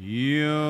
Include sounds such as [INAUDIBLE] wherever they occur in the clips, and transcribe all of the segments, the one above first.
Yo.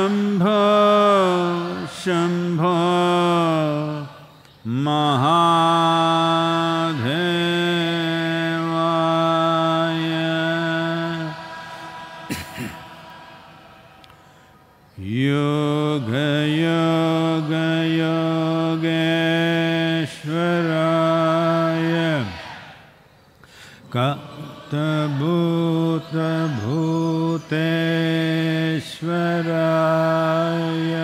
Shambho Shambho महाधेवाय योग योग योगेश्वराय भूते Ishvaraya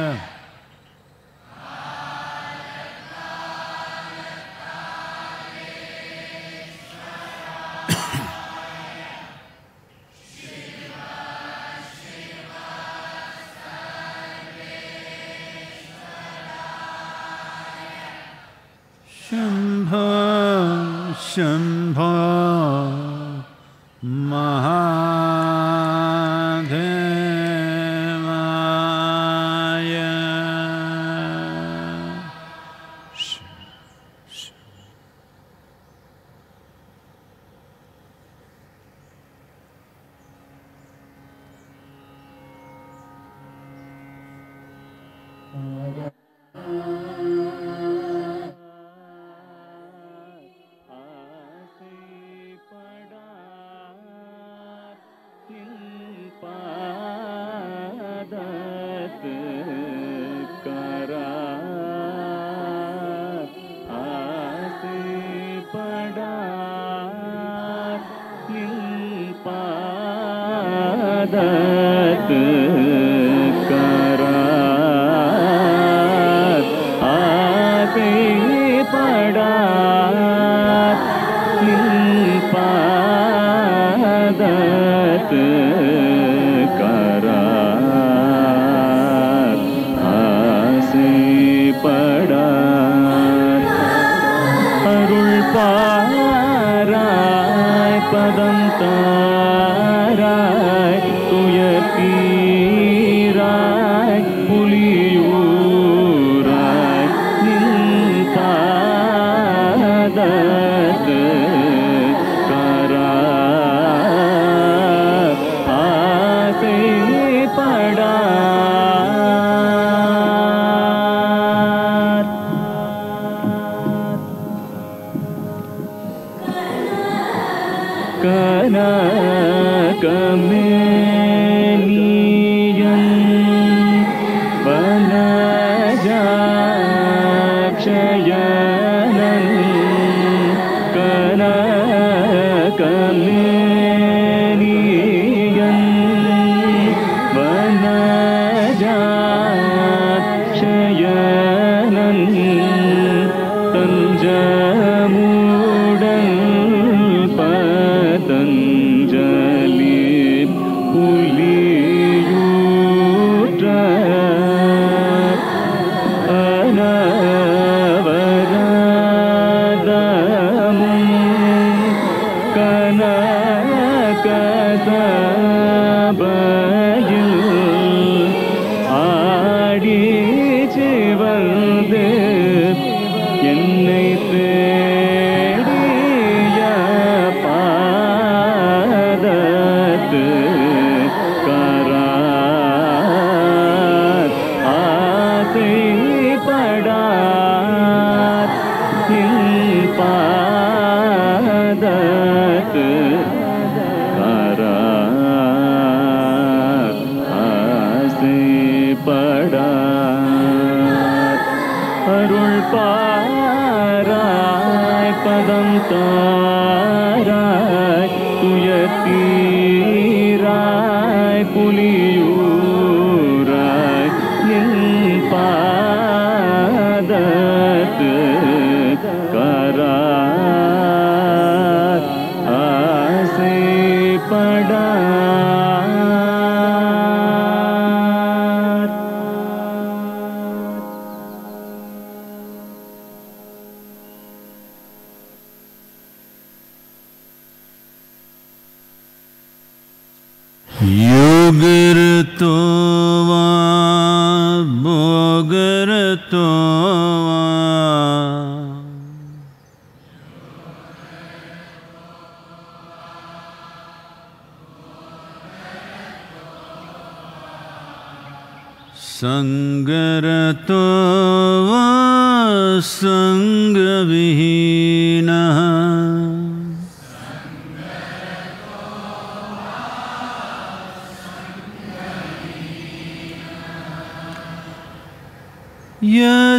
जा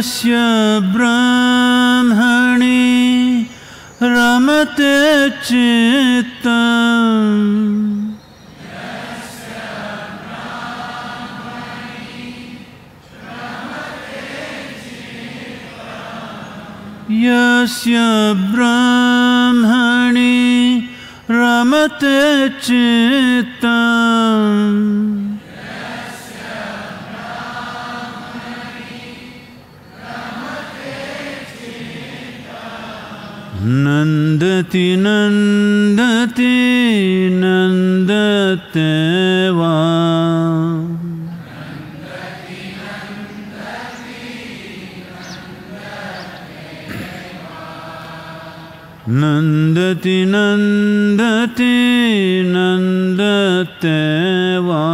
स्य ब्रह्मणि रमते चित्त Nandati nandati nandate va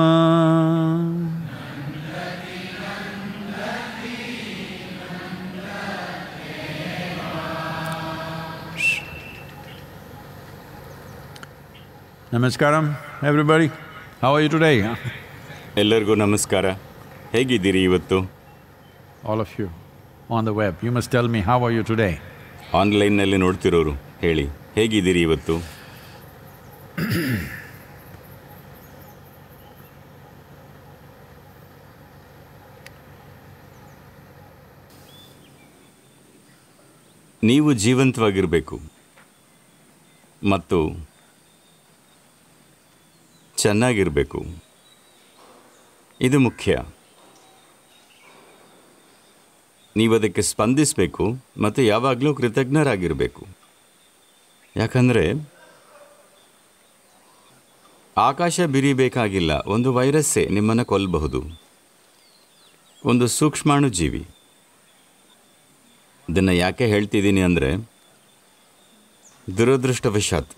Namaskaram, everybody. How are you today? Ellargu namaskara. Hegi diri All of you on the web, you must tell me how are you today? ಆನ್ಲೈನ್ನಲ್ಲಿ ನೋಡ್ತಿರೋರು ಹೇಳಿ ಹೇಗಿದ್ದೀರಿ ಇವತ್ತು ನೀವು ಜೀವಂತವಾಗಿರಬೇಕು ಮತ್ತು ಚೆನ್ನಾಗಿರಬೇಕು ಇದು ಮುಖ್ಯ ನೀವು ಅದಕ್ಕೆ ಸ್ಪಂದಿಸಬೇಕು ಮತ್ತು ಯಾವಾಗಲೂ ಕೃತಜ್ಞರಾಗಿರಬೇಕು ಯಾಕಂದರೆ ಆಕಾಶ ಬಿರಿಬೇಕಾಗಿಲ್ಲ ಒಂದು ವೈರಸ್ಸೇ ನಿಮ್ಮನ್ನು ಕೊಲ್ಲಬಹುದು ಒಂದು ಸೂಕ್ಷ್ಮಾಣು ಜೀವಿ ಇದನ್ನು ಯಾಕೆ ಹೇಳ್ತಿದ್ದೀನಿ ಅಂದರೆ ದುರದೃಷ್ಟವಶಾತ್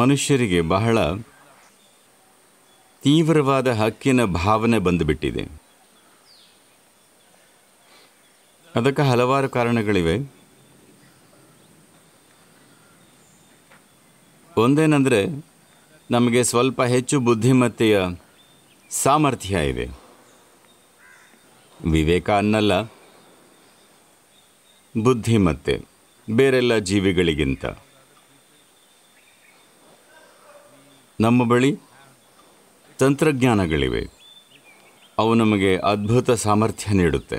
ಮನುಷ್ಯರಿಗೆ ಬಹಳ ತೀವ್ರವಾದ ಹಕ್ಕಿನ ಭಾವನೆ ಬಂದುಬಿಟ್ಟಿದೆ ಅದಕ್ಕೆ ಹಲವಾರು ಕಾರಣಗಳಿವೆ ಒಂದೇನೆಂದರೆ ನಮಗೆ ಸ್ವಲ್ಪ ಹೆಚ್ಚು ಬುದ್ಧಿಮತ್ತೆಯ ಸಾಮರ್ಥ್ಯ ಇದೆ ವಿವೇಕ ಅನ್ನಲ್ಲ ಬುದ್ಧಿಮತ್ತೆ ಬೇರೆಲ್ಲ ಜೀವಿಗಳಿಗಿಂತ ನಮ್ಮ ಬಳಿ ತಂತ್ರಜ್ಞಾನಗಳಿವೆ ಅವು ನಮಗೆ ಅದ್ಭುತ ಸಾಮರ್ಥ್ಯ ನೀಡುತ್ತೆ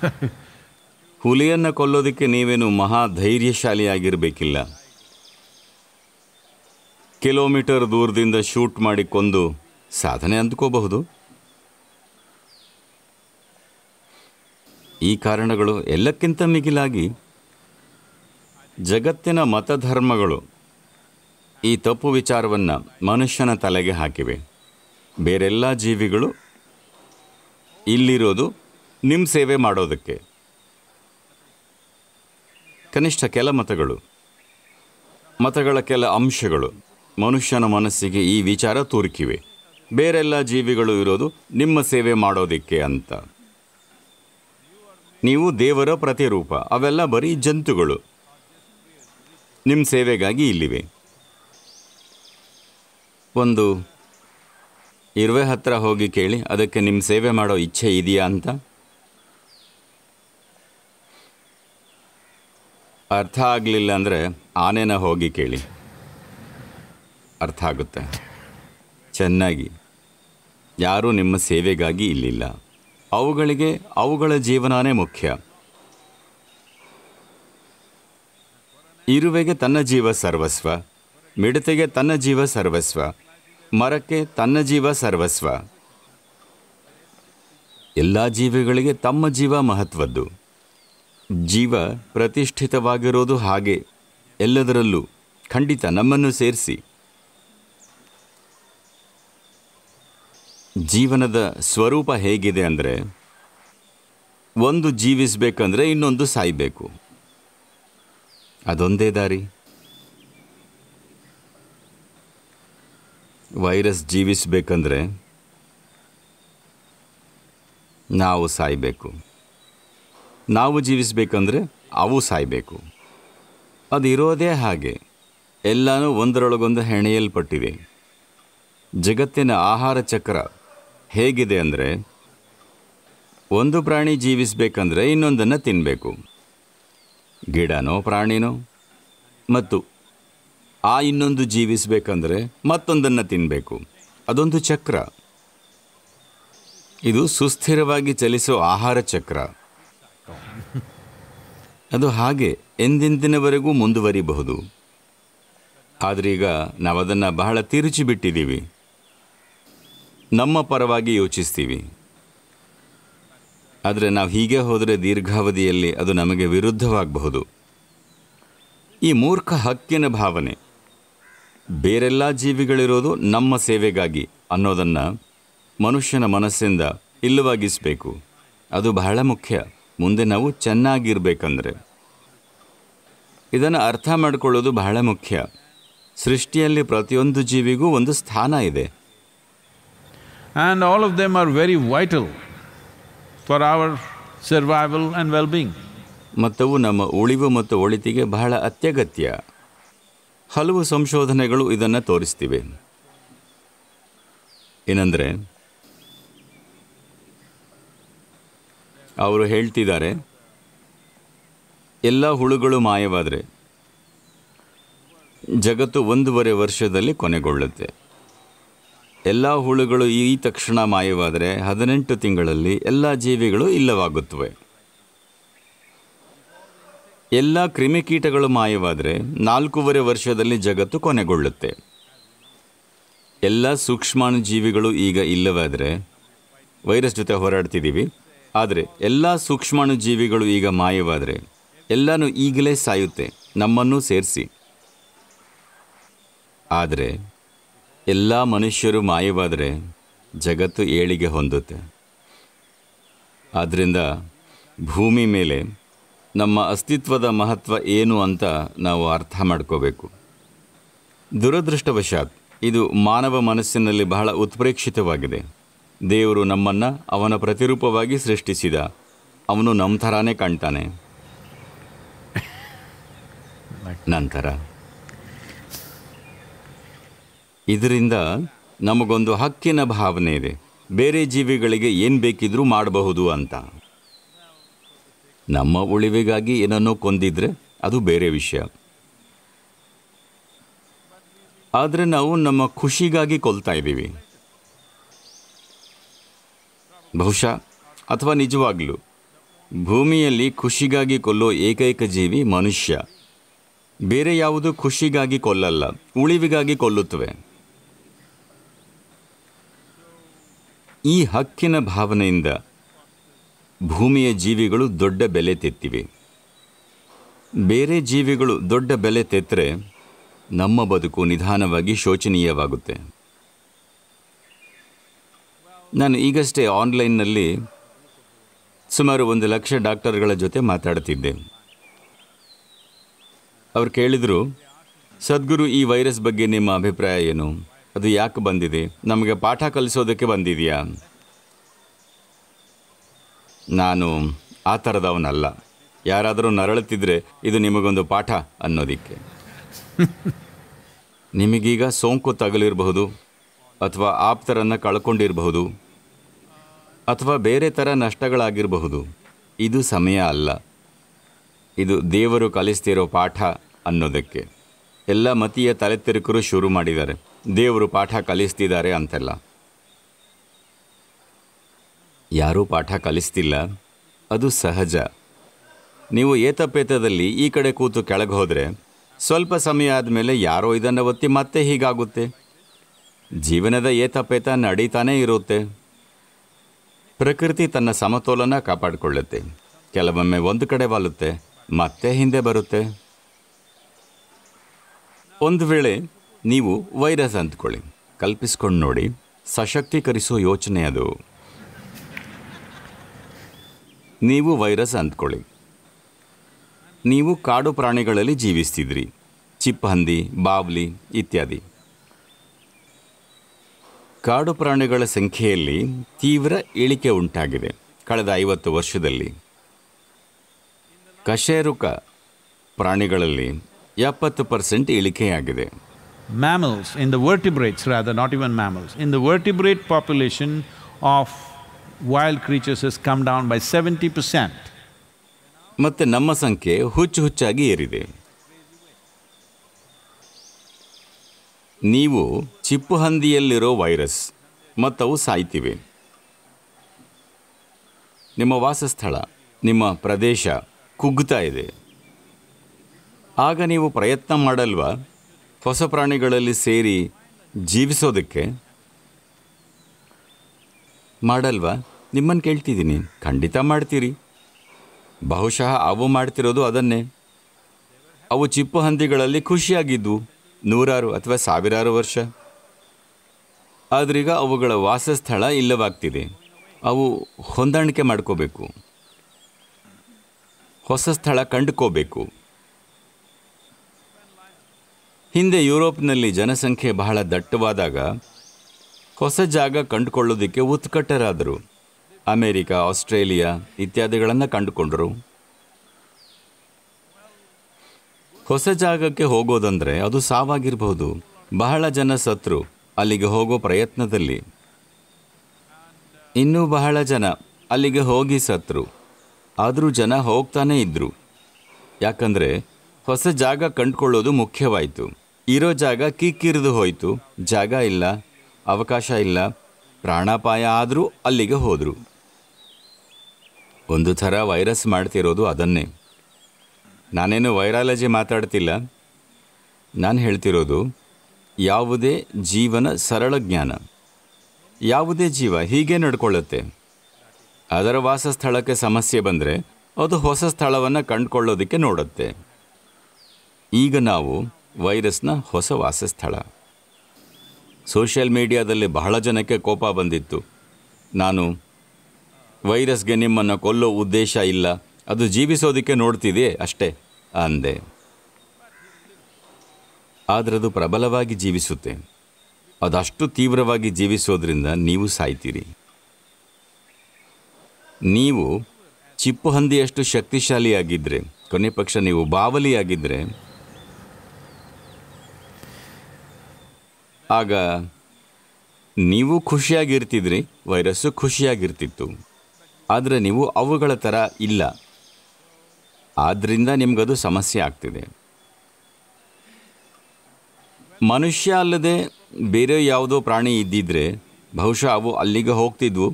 [LAUGHS] ಹುಲಿಯನ್ನು ಕೊಲ್ಲೋದಕ್ಕೆ ನೀವೇನು ಮಹಾ ಧೈರ್ಯಶಾಲಿಯಾಗಿರಬೇಕಿಲ್ಲ ಕಿಲೋಮೀಟರ್ ದೂರದಿಂದ ಶೂಟ್ ಮಾಡಿ ಕೊಂದು ಸಾಧನೆ ಅಂದ್ಕೋಬಹುದು ಈ ಕಾರಣಗಳು ಎಲ್ಲಕ್ಕಿಂತ ಮಿಗಿಲಾಗಿ ಜಗತ್ತಿನ ಮತಧರ್ಮಗಳು ಈ ತಪ್ಪು ವಿಚಾರವನ್ನು ಮನುಷ್ಯನ ತಲೆಗೆ ಹಾಕಿವೆ ಬೇರೆಲ್ಲ ಜೀವಿಗಳು ಇಲ್ಲಿರೋದು ನಿಮ್ಮ ಸೇವೆ ಮಾಡೋದಕ್ಕೆ ಕನಿಷ್ಠ ಕೆಲ ಮತಗಳು ಮತಗಳ ಕೆಲ ಅಂಶಗಳು ಮನುಷ್ಯನ ಮನಸ್ಸಿಗೆ ಈ ವಿಚಾರ ತೋರಿಕಿವೆ ಬೇರೆಲ್ಲ ಜೀವಿಗಳು ಇರೋದು ನಿಮ್ಮ ಸೇವೆ ಮಾಡೋದಕ್ಕೆ ಅಂತ ನೀವು ದೇವರ ಪ್ರತಿರೂಪ ಅವೆಲ್ಲ ಬರೀ ಜಂತುಗಳು ನಿಮ್ಮ ಸೇವೆಗಾಗಿ ಇಲ್ಲಿವೆ ಒಂದು ಇರುವೆ ಹತ್ರ ಹೋಗಿ ಕೇಳಿ ಅದಕ್ಕೆ ನಿಮ್ಮ ಸೇವೆ ಮಾಡೋ ಇಚ್ಛೆ ಇದೆಯಾ ಅಂತ ಅರ್ಥ ಆಗಲಿಲ್ಲ ಅಂದರೆ ಆನೆನ ಹೋಗಿ ಕೇಳಿ ಅರ್ಥ ಆಗುತ್ತೆ ಚೆನ್ನಾಗಿ ಯಾರೂ ನಿಮ್ಮ ಸೇವೆಗಾಗಿ ಇಲ್ಲಿಲ್ಲ ಅವುಗಳಿಗೆ ಅವುಗಳ ಜೀವನಾನೇ ಮುಖ್ಯ ಇರುವೆಗೆ ತನ್ನ ಜೀವ ಸರ್ವಸ್ವ ಮಿಡತೆಗೆ ತನ್ನ ಜೀವ ಸರ್ವಸ್ವ ಮರಕ್ಕೆ ತನ್ನ ಜೀವ ಸರ್ವಸ್ವ ಎಲ್ಲ ಜೀವಿಗಳಿಗೆ ತಮ್ಮ ಜೀವ ಮಹತ್ವದ್ದು ಜೀವ ಪ್ರತಿಷ್ಠಿತವಾಗಿರೋದು ಹಾಗೆ ಎಲ್ಲದರಲ್ಲೂ ಖಂಡಿತ ನಮ್ಮನ್ನು ಸೇರಿಸಿ ಜೀವನದ ಸ್ವರೂಪ ಹೇಗಿದೆ ಅಂದರೆ ಒಂದು ಜೀವಿಸಬೇಕಂದ್ರೆ ಇನ್ನೊಂದು ಸಾಯಬೇಕು ಅದೊಂದೇ ದಾರಿ ವೈರಸ್ ಜೀವಿಸಬೇಕಂದ್ರೆ ನಾವು ಸಾಯಬೇಕು ನಾವು ಜೀವಿಸಬೇಕಂದ್ರೆ ಅವು ಸಾಯಬೇಕು ಅದು ಇರೋದೇ ಹಾಗೆ ಎಲ್ಲನೂ ಒಂದರೊಳಗೊಂದು ಹೆಣೆಯಲ್ಪಟ್ಟಿದೆ ಜಗತ್ತಿನ ಆಹಾರ ಚಕ್ರ ಹೇಗಿದೆ ಅಂದರೆ ಒಂದು ಪ್ರಾಣಿ ಜೀವಿಸಬೇಕಂದ್ರೆ ಇನ್ನೊಂದನ್ನು ತಿನ್ನಬೇಕು ಗಿಡನೋ ಪ್ರಾಣಿನೋ ಮತ್ತು ಆ ಇನ್ನೊಂದು ಜೀವಿಸಬೇಕಂದ್ರೆ ಮತ್ತೊಂದನ್ನು ತಿನ್ನಬೇಕು ಅದೊಂದು ಚಕ್ರ ಇದು ಸುಸ್ಥಿರವಾಗಿ ಚಲಿಸುವ ಆಹಾರ ಚಕ್ರ ಅದು ಹಾಗೆ ಎಂದೆಂದಿನವರೆಗೂ ಮುಂದುವರಿಬಹುದು ಆದ್ರೀಗ ನಾವು ಅದನ್ನು ಬಹಳ ತಿರುಚಿಬಿಟ್ಟಿದ್ದೀವಿ ನಮ್ಮ ಪರವಾಗಿ ಯೋಚಿಸ್ತೀವಿ ಆದರೆ ನಾವು ಹೀಗೆ ಹೋದರೆ ದೀರ್ಘಾವಧಿಯಲ್ಲಿ ಅದು ನಮಗೆ ವಿರುದ್ಧವಾಗಬಹುದು ಈ ಮೂರ್ಖ ಹಕ್ಕಿನ ಭಾವನೆ ಬೇರೆಲ್ಲ ಜೀವಿಗಳಿರೋದು ನಮ್ಮ ಸೇವೆಗಾಗಿ ಅನ್ನೋದನ್ನು ಮನುಷ್ಯನ ಮನಸ್ಸಿಂದ ಇಲ್ಲವಾಗಿಸಬೇಕು ಅದು ಬಹಳ ಮುಖ್ಯ ಮುಂದೆ ನಾವು ಚೆನ್ನಾಗಿರಬೇಕಂದ್ರೆ ಇದನ್ನು ಅರ್ಥ ಮಾಡಿಕೊಳ್ಳೋದು ಬಹಳ ಮುಖ್ಯ ಸೃಷ್ಟಿಯಲ್ಲಿ ಪ್ರತಿಯೊಂದು ಜೀವಿಗೂ ಒಂದು ಸ್ಥಾನ ಇದೆ and all of them are very vital for our survival and wellbeing ಮತ್ತವು ನಮ್ಮ ಉಳಿವು ಮತ್ತು ಒಳಿತಿಗೆ ಬಹಳ ಅತ್ಯಗತ್ಯ ಹಲವು ಸಂಶೋಧನೆಗಳು ಇದನ್ನು ತೋರಿಸ್ತಿವೆ ಏನಂದರೆ ಅವರು ಹೇಳ್ತಿದ್ದಾರೆ ಎಲ್ಲ ಹುಳುಗಳು ಮಾಯವಾದರೆ ಜಗತ್ತು ಒಂದೂವರೆ ವರ್ಷದಲ್ಲಿ ಕೊನೆಗೊಳ್ಳುತ್ತೆ ಎಲ್ಲ ಹುಳುಗಳು ಈ ತಕ್ಷಣ ಮಾಯವಾದರೆ ಹದಿನೆಂಟು ತಿಂಗಳಲ್ಲಿ ಎಲ್ಲ ಜೀವಿಗಳು ಇಲ್ಲವಾಗುತ್ತವೆ ಎಲ್ಲ ಕ್ರಿಮಿಕೀಟಗಳು ಮಾಯವಾದರೆ ನಾಲ್ಕೂವರೆ ವರ್ಷದಲ್ಲಿ ಜಗತ್ತು ಕೊನೆಗೊಳ್ಳುತ್ತೆ ಎಲ್ಲ ಸೂಕ್ಷ್ಮಾಣು ಜೀವಿಗಳು ಈಗ ಇಲ್ಲವಾದರೆ ವೈರಸ್ ಜೊತೆ ಹೋರಾಡ್ತಿದ್ದೀವಿ ಆದರೆ ಎಲ್ಲ ಸೂಕ್ಷ್ಮಾಣು ಜೀವಿಗಳು ಈಗ ಮಾಯವಾದರೆ ಎಲ್ಲನೂ ಈಗಲೇ ಸಾಯುತ್ತೆ ನಮ್ಮನ್ನೂ ಸೇರಿಸಿ ಆದರೆ ಎಲ್ಲ ಮನುಷ್ಯರು ಮಾಯವಾದರೆ ಜಗತ್ತು ಏಳಿಗೆ ಹೊಂದುತ್ತೆ ಆದ್ದರಿಂದ ಭೂಮಿ ಮೇಲೆ ನಮ್ಮ ಅಸ್ತಿತ್ವದ ಮಹತ್ವ ಏನು ಅಂತ ನಾವು ಅರ್ಥ ಮಾಡ್ಕೋಬೇಕು ದುರದೃಷ್ಟವಶಾತ್ ಇದು ಮಾನವ ಮನಸ್ಸಿನಲ್ಲಿ ಬಹಳ ಉತ್ಪ್ರೇಕ್ಷಿತವಾಗಿದೆ ದೇವರು ನಮ್ಮನ್ನು ಅವನ ಪ್ರತಿರೂಪವಾಗಿ ಸೃಷ್ಟಿಸಿದ ಅವನು ನಮ್ಮ ಥರಾನೇ ಕಾಣ್ತಾನೆ ನಂತರ ಇದರಿಂದ ನಮಗೊಂದು ಹಕ್ಕಿನ ಭಾವನೆ ಇದೆ ಬೇರೆ ಜೀವಿಗಳಿಗೆ ಏನು ಬೇಕಿದ್ರೂ ಮಾಡಬಹುದು ಅಂತ ನಮ್ಮ ಉಳಿವಿಗಾಗಿ ಏನನ್ನೋ ಕೊಂದಿದ್ರೆ ಅದು ಬೇರೆ ವಿಷಯ ಆದರೆ ನಾವು ನಮ್ಮ ಖುಷಿಗಾಗಿ ಕೊಲ್ತಾ ಇದ್ದೀವಿ ಬಹುಶಃ ಅಥವಾ ನಿಜವಾಗ್ಲೂ ಭೂಮಿಯಲ್ಲಿ ಖುಷಿಗಾಗಿ ಕೊಲ್ಲೋ ಏಕೈಕ ಜೀವಿ ಮನುಷ್ಯ ಬೇರೆ ಯಾವುದು ಖುಷಿಗಾಗಿ ಕೊಲ್ಲಲ್ಲ ಉಳಿವಿಗಾಗಿ ಕೊಲ್ಲುತ್ತವೆ ಈ ಹಕ್ಕಿನ ಭಾವನೆಯಿಂದ ಭೂಮಿಯ ಜೀವಿಗಳು ದೊಡ್ಡ ಬೆಲೆ ತೆತ್ತಿವೆ ಬೇರೆ ಜೀವಿಗಳು ದೊಡ್ಡ ಬೆಲೆ ತೆತ್ತರೆ ನಮ್ಮ ಬದುಕು ನಿಧಾನವಾಗಿ ಶೋಚನೀಯವಾಗುತ್ತೆ ನಾನು ಈಗಷ್ಟೇ ಆನ್ಲೈನ್ನಲ್ಲಿ ಸುಮಾರು ಒಂದು ಲಕ್ಷ ಡಾಕ್ಟರ್ಗಳ ಜೊತೆ ಮಾತಾಡ್ತಿದ್ದೆ ಅವ್ರು ಕೇಳಿದರು ಸದ್ಗುರು ಈ ವೈರಸ್ ಬಗ್ಗೆ ನಿಮ್ಮ ಅಭಿಪ್ರಾಯ ಏನು ಅದು ಯಾಕೆ ಬಂದಿದೆ ನಮಗೆ ಪಾಠ ಕಲಿಸೋದಕ್ಕೆ ಬಂದಿದೆಯಾ ನಾನು ಆ ಥರದವನಲ್ಲ ಯಾರಾದರೂ ನರಳುತ್ತಿದ್ದರೆ ಇದು ನಿಮಗೊಂದು ಪಾಠ ಅನ್ನೋದಕ್ಕೆ [LAUGHS] ನಿಮಗೀಗ ಸೋಂಕು ತಗಲಿರಬಹುದು ಅಥವಾ ಆಪ್ತರನ್ನು ಕಳ್ಕೊಂಡಿರಬಹುದು ಅಥವಾ ಬೇರೆ ಥರ ನಷ್ಟಗಳಾಗಿರಬಹುದು ಇದು ಸಮಯ ಅಲ್ಲ ಇದು ದೇವರು ಕಲಿಸ್ತಿರೋ ಪಾಠ ಅನ್ನೋದಕ್ಕೆ ಎಲ್ಲ ಮತೀಯ ತಿರುಕರು ಶುರು ಮಾಡಿದ್ದಾರೆ ದೇವರು ಪಾಠ ಕಲಿಸ್ತಿದ್ದಾರೆ ಅಂತೆಲ್ಲ ಯಾರೂ ಪಾಠ ಕಲಿಸ್ತಿಲ್ಲ ಅದು ಸಹಜ ನೀವು ಏತಪೇತದಲ್ಲಿ ಈ ಕಡೆ ಕೂತು ಕೆಳಗೆ ಹೋದರೆ ಸ್ವಲ್ಪ ಸಮಯ ಆದಮೇಲೆ ಯಾರೋ ಇದನ್ನು ಒತ್ತಿ ಮತ್ತೆ ಹೀಗಾಗುತ್ತೆ ಜೀವನದ ಏತಪೇತ ನಡೀತಾನೇ ಇರುತ್ತೆ ಪ್ರಕೃತಿ ತನ್ನ ಸಮತೋಲನ ಕಾಪಾಡಿಕೊಳ್ಳುತ್ತೆ ಕೆಲವೊಮ್ಮೆ ಒಂದು ಕಡೆ ವಾಲುತ್ತೆ ಮತ್ತೆ ಹಿಂದೆ ಬರುತ್ತೆ ಒಂದು ವೇಳೆ ನೀವು ವೈರಸ್ ಅಂದ್ಕೊಳ್ಳಿ ಕಲ್ಪಿಸ್ಕೊಂಡು ನೋಡಿ ಸಶಕ್ತೀಕರಿಸೋ ಯೋಚನೆ ಅದು ನೀವು ವೈರಸ್ ಅಂದ್ಕೊಳ್ಳಿ ನೀವು ಕಾಡು ಪ್ರಾಣಿಗಳಲ್ಲಿ ಜೀವಿಸ್ತಿದ್ರಿ ಚಿಪ್ಪಹಂದಿ ಬಾವ್ಲಿ ಇತ್ಯಾದಿ ಕಾಡು ಪ್ರಾಣಿಗಳ ಸಂಖ್ಯೆಯಲ್ಲಿ ತೀವ್ರ ಇಳಿಕೆ ಉಂಟಾಗಿದೆ ಕಳೆದ ಐವತ್ತು ವರ್ಷದಲ್ಲಿ ಕಶೇರುಕ ಪ್ರಾಣಿಗಳಲ್ಲಿ ಎಪ್ಪತ್ತು ಪರ್ಸೆಂಟ್ ಇಳಿಕೆಯಾಗಿದೆ mammals in vertebrates not mammals in the the even vertebrate population of wild creatures is come down by seventy percent ಮತ್ತು ನಮ್ಮ ಸಂಖ್ಯೆ ಹುಚ್ಚು ಹುಚ್ಚಾಗಿ ಏರಿದೆ ನೀವು ಚಿಪ್ಪುಹಂದಿಯಲ್ಲಿರೋ ವೈರಸ್ ಮತ್ತವು ಸಾಯ್ತಿವೆ ನಿಮ್ಮ ವಾಸಸ್ಥಳ ನಿಮ್ಮ ಪ್ರದೇಶ ಕುಗ್ಗುತ್ತಾ ಇದೆ ಆಗ ನೀವು ಪ್ರಯತ್ನ ಮಾಡಲ್ವಾ ಹೊಸ ಪ್ರಾಣಿಗಳಲ್ಲಿ ಸೇರಿ ಜೀವಿಸೋದಕ್ಕೆ ಮಾಡಲ್ವಾ ನಿಮ್ಮನ್ನು ಕೇಳ್ತಿದ್ದೀನಿ ಖಂಡಿತ ಮಾಡ್ತೀರಿ ಬಹುಶಃ ಅವು ಮಾಡ್ತಿರೋದು ಅದನ್ನೇ ಅವು ಚಿಪ್ಪು ಹಂದಿಗಳಲ್ಲಿ ಖುಷಿಯಾಗಿದ್ದವು ನೂರಾರು ಅಥವಾ ಸಾವಿರಾರು ವರ್ಷ ಆದ್ರೀಗ ಅವುಗಳ ವಾಸಸ್ಥಳ ಇಲ್ಲವಾಗ್ತಿದೆ ಅವು ಹೊಂದಾಣಿಕೆ ಮಾಡ್ಕೋಬೇಕು ಹೊಸ ಸ್ಥಳ ಕಂಡುಕೋಬೇಕು ಹಿಂದೆ ಯುರೋಪ್ನಲ್ಲಿ ಜನಸಂಖ್ಯೆ ಬಹಳ ದಟ್ಟವಾದಾಗ ಹೊಸ ಜಾಗ ಕಂಡುಕೊಳ್ಳೋದಕ್ಕೆ ಉತ್ಕಟ್ಟರಾದರು ಅಮೇರಿಕಾ ಆಸ್ಟ್ರೇಲಿಯಾ ಇತ್ಯಾದಿಗಳನ್ನು ಕಂಡುಕೊಂಡರು ಹೊಸ ಜಾಗಕ್ಕೆ ಹೋಗೋದಂದರೆ ಅದು ಸಾವಾಗಿರಬಹುದು ಬಹಳ ಜನ ಸತ್ರು ಅಲ್ಲಿಗೆ ಹೋಗೋ ಪ್ರಯತ್ನದಲ್ಲಿ ಇನ್ನೂ ಬಹಳ ಜನ ಅಲ್ಲಿಗೆ ಹೋಗಿ ಸತ್ರು ಆದರೂ ಜನ ಹೋಗ್ತಾನೇ ಇದ್ದರು ಯಾಕಂದರೆ ಹೊಸ ಜಾಗ ಕಂಡುಕೊಳ್ಳೋದು ಮುಖ್ಯವಾಯಿತು ಇರೋ ಜಾಗ ಕಿಕ್ಕಿರಿದು ಹೋಯಿತು ಜಾಗ ಇಲ್ಲ ಅವಕಾಶ ಇಲ್ಲ ಪ್ರಾಣಾಪಾಯ ಆದರೂ ಅಲ್ಲಿಗೆ ಹೋದರು ಒಂದು ಥರ ವೈರಸ್ ಮಾಡ್ತಿರೋದು ಅದನ್ನೇ ನಾನೇನು ವೈರಾಲಜಿ ಮಾತಾಡ್ತಿಲ್ಲ ನಾನು ಹೇಳ್ತಿರೋದು ಯಾವುದೇ ಜೀವನ ಸರಳ ಜ್ಞಾನ ಯಾವುದೇ ಜೀವ ಹೀಗೆ ನಡ್ಕೊಳ್ಳುತ್ತೆ ಅದರ ವಾಸಸ್ಥಳಕ್ಕೆ ಸಮಸ್ಯೆ ಬಂದರೆ ಅದು ಹೊಸ ಸ್ಥಳವನ್ನು ಕಂಡುಕೊಳ್ಳೋದಕ್ಕೆ ನೋಡುತ್ತೆ ಈಗ ನಾವು ವೈರಸ್ನ ಹೊಸ ವಾಸಸ್ಥಳ ಸೋಷಿಯಲ್ ಮೀಡಿಯಾದಲ್ಲಿ ಬಹಳ ಜನಕ್ಕೆ ಕೋಪ ಬಂದಿತ್ತು ನಾನು ವೈರಸ್ಗೆ ನಿಮ್ಮನ್ನು ಕೊಲ್ಲೋ ಉದ್ದೇಶ ಇಲ್ಲ ಅದು ಜೀವಿಸೋದಕ್ಕೆ ನೋಡ್ತಿದೆ ಅಷ್ಟೇ ಅಂದೆ ಅದು ಪ್ರಬಲವಾಗಿ ಜೀವಿಸುತ್ತೆ ಅದಷ್ಟು ತೀವ್ರವಾಗಿ ಜೀವಿಸೋದ್ರಿಂದ ನೀವು ಸಾಯ್ತೀರಿ ನೀವು ಚಿಪ್ಪು ಹಂದಿಯಷ್ಟು ಶಕ್ತಿಶಾಲಿಯಾಗಿದ್ದರೆ ಕೊನೆ ಪಕ್ಷ ನೀವು ಬಾವಲಿಯಾಗಿದ್ದರೆ ಆಗ ನೀವು ಖುಷಿಯಾಗಿರ್ತಿದ್ರಿ ವೈರಸ್ಸು ಖುಷಿಯಾಗಿರ್ತಿತ್ತು ಆದರೆ ನೀವು ಅವುಗಳ ಥರ ಇಲ್ಲ ಆದ್ದರಿಂದ ನಿಮಗದು ಸಮಸ್ಯೆ ಆಗ್ತಿದೆ ಮನುಷ್ಯ ಅಲ್ಲದೆ ಬೇರೆ ಯಾವುದೋ ಪ್ರಾಣಿ ಇದ್ದಿದ್ದರೆ ಬಹುಶಃ ಅವು ಅಲ್ಲಿಗೆ ಹೋಗ್ತಿದ್ವು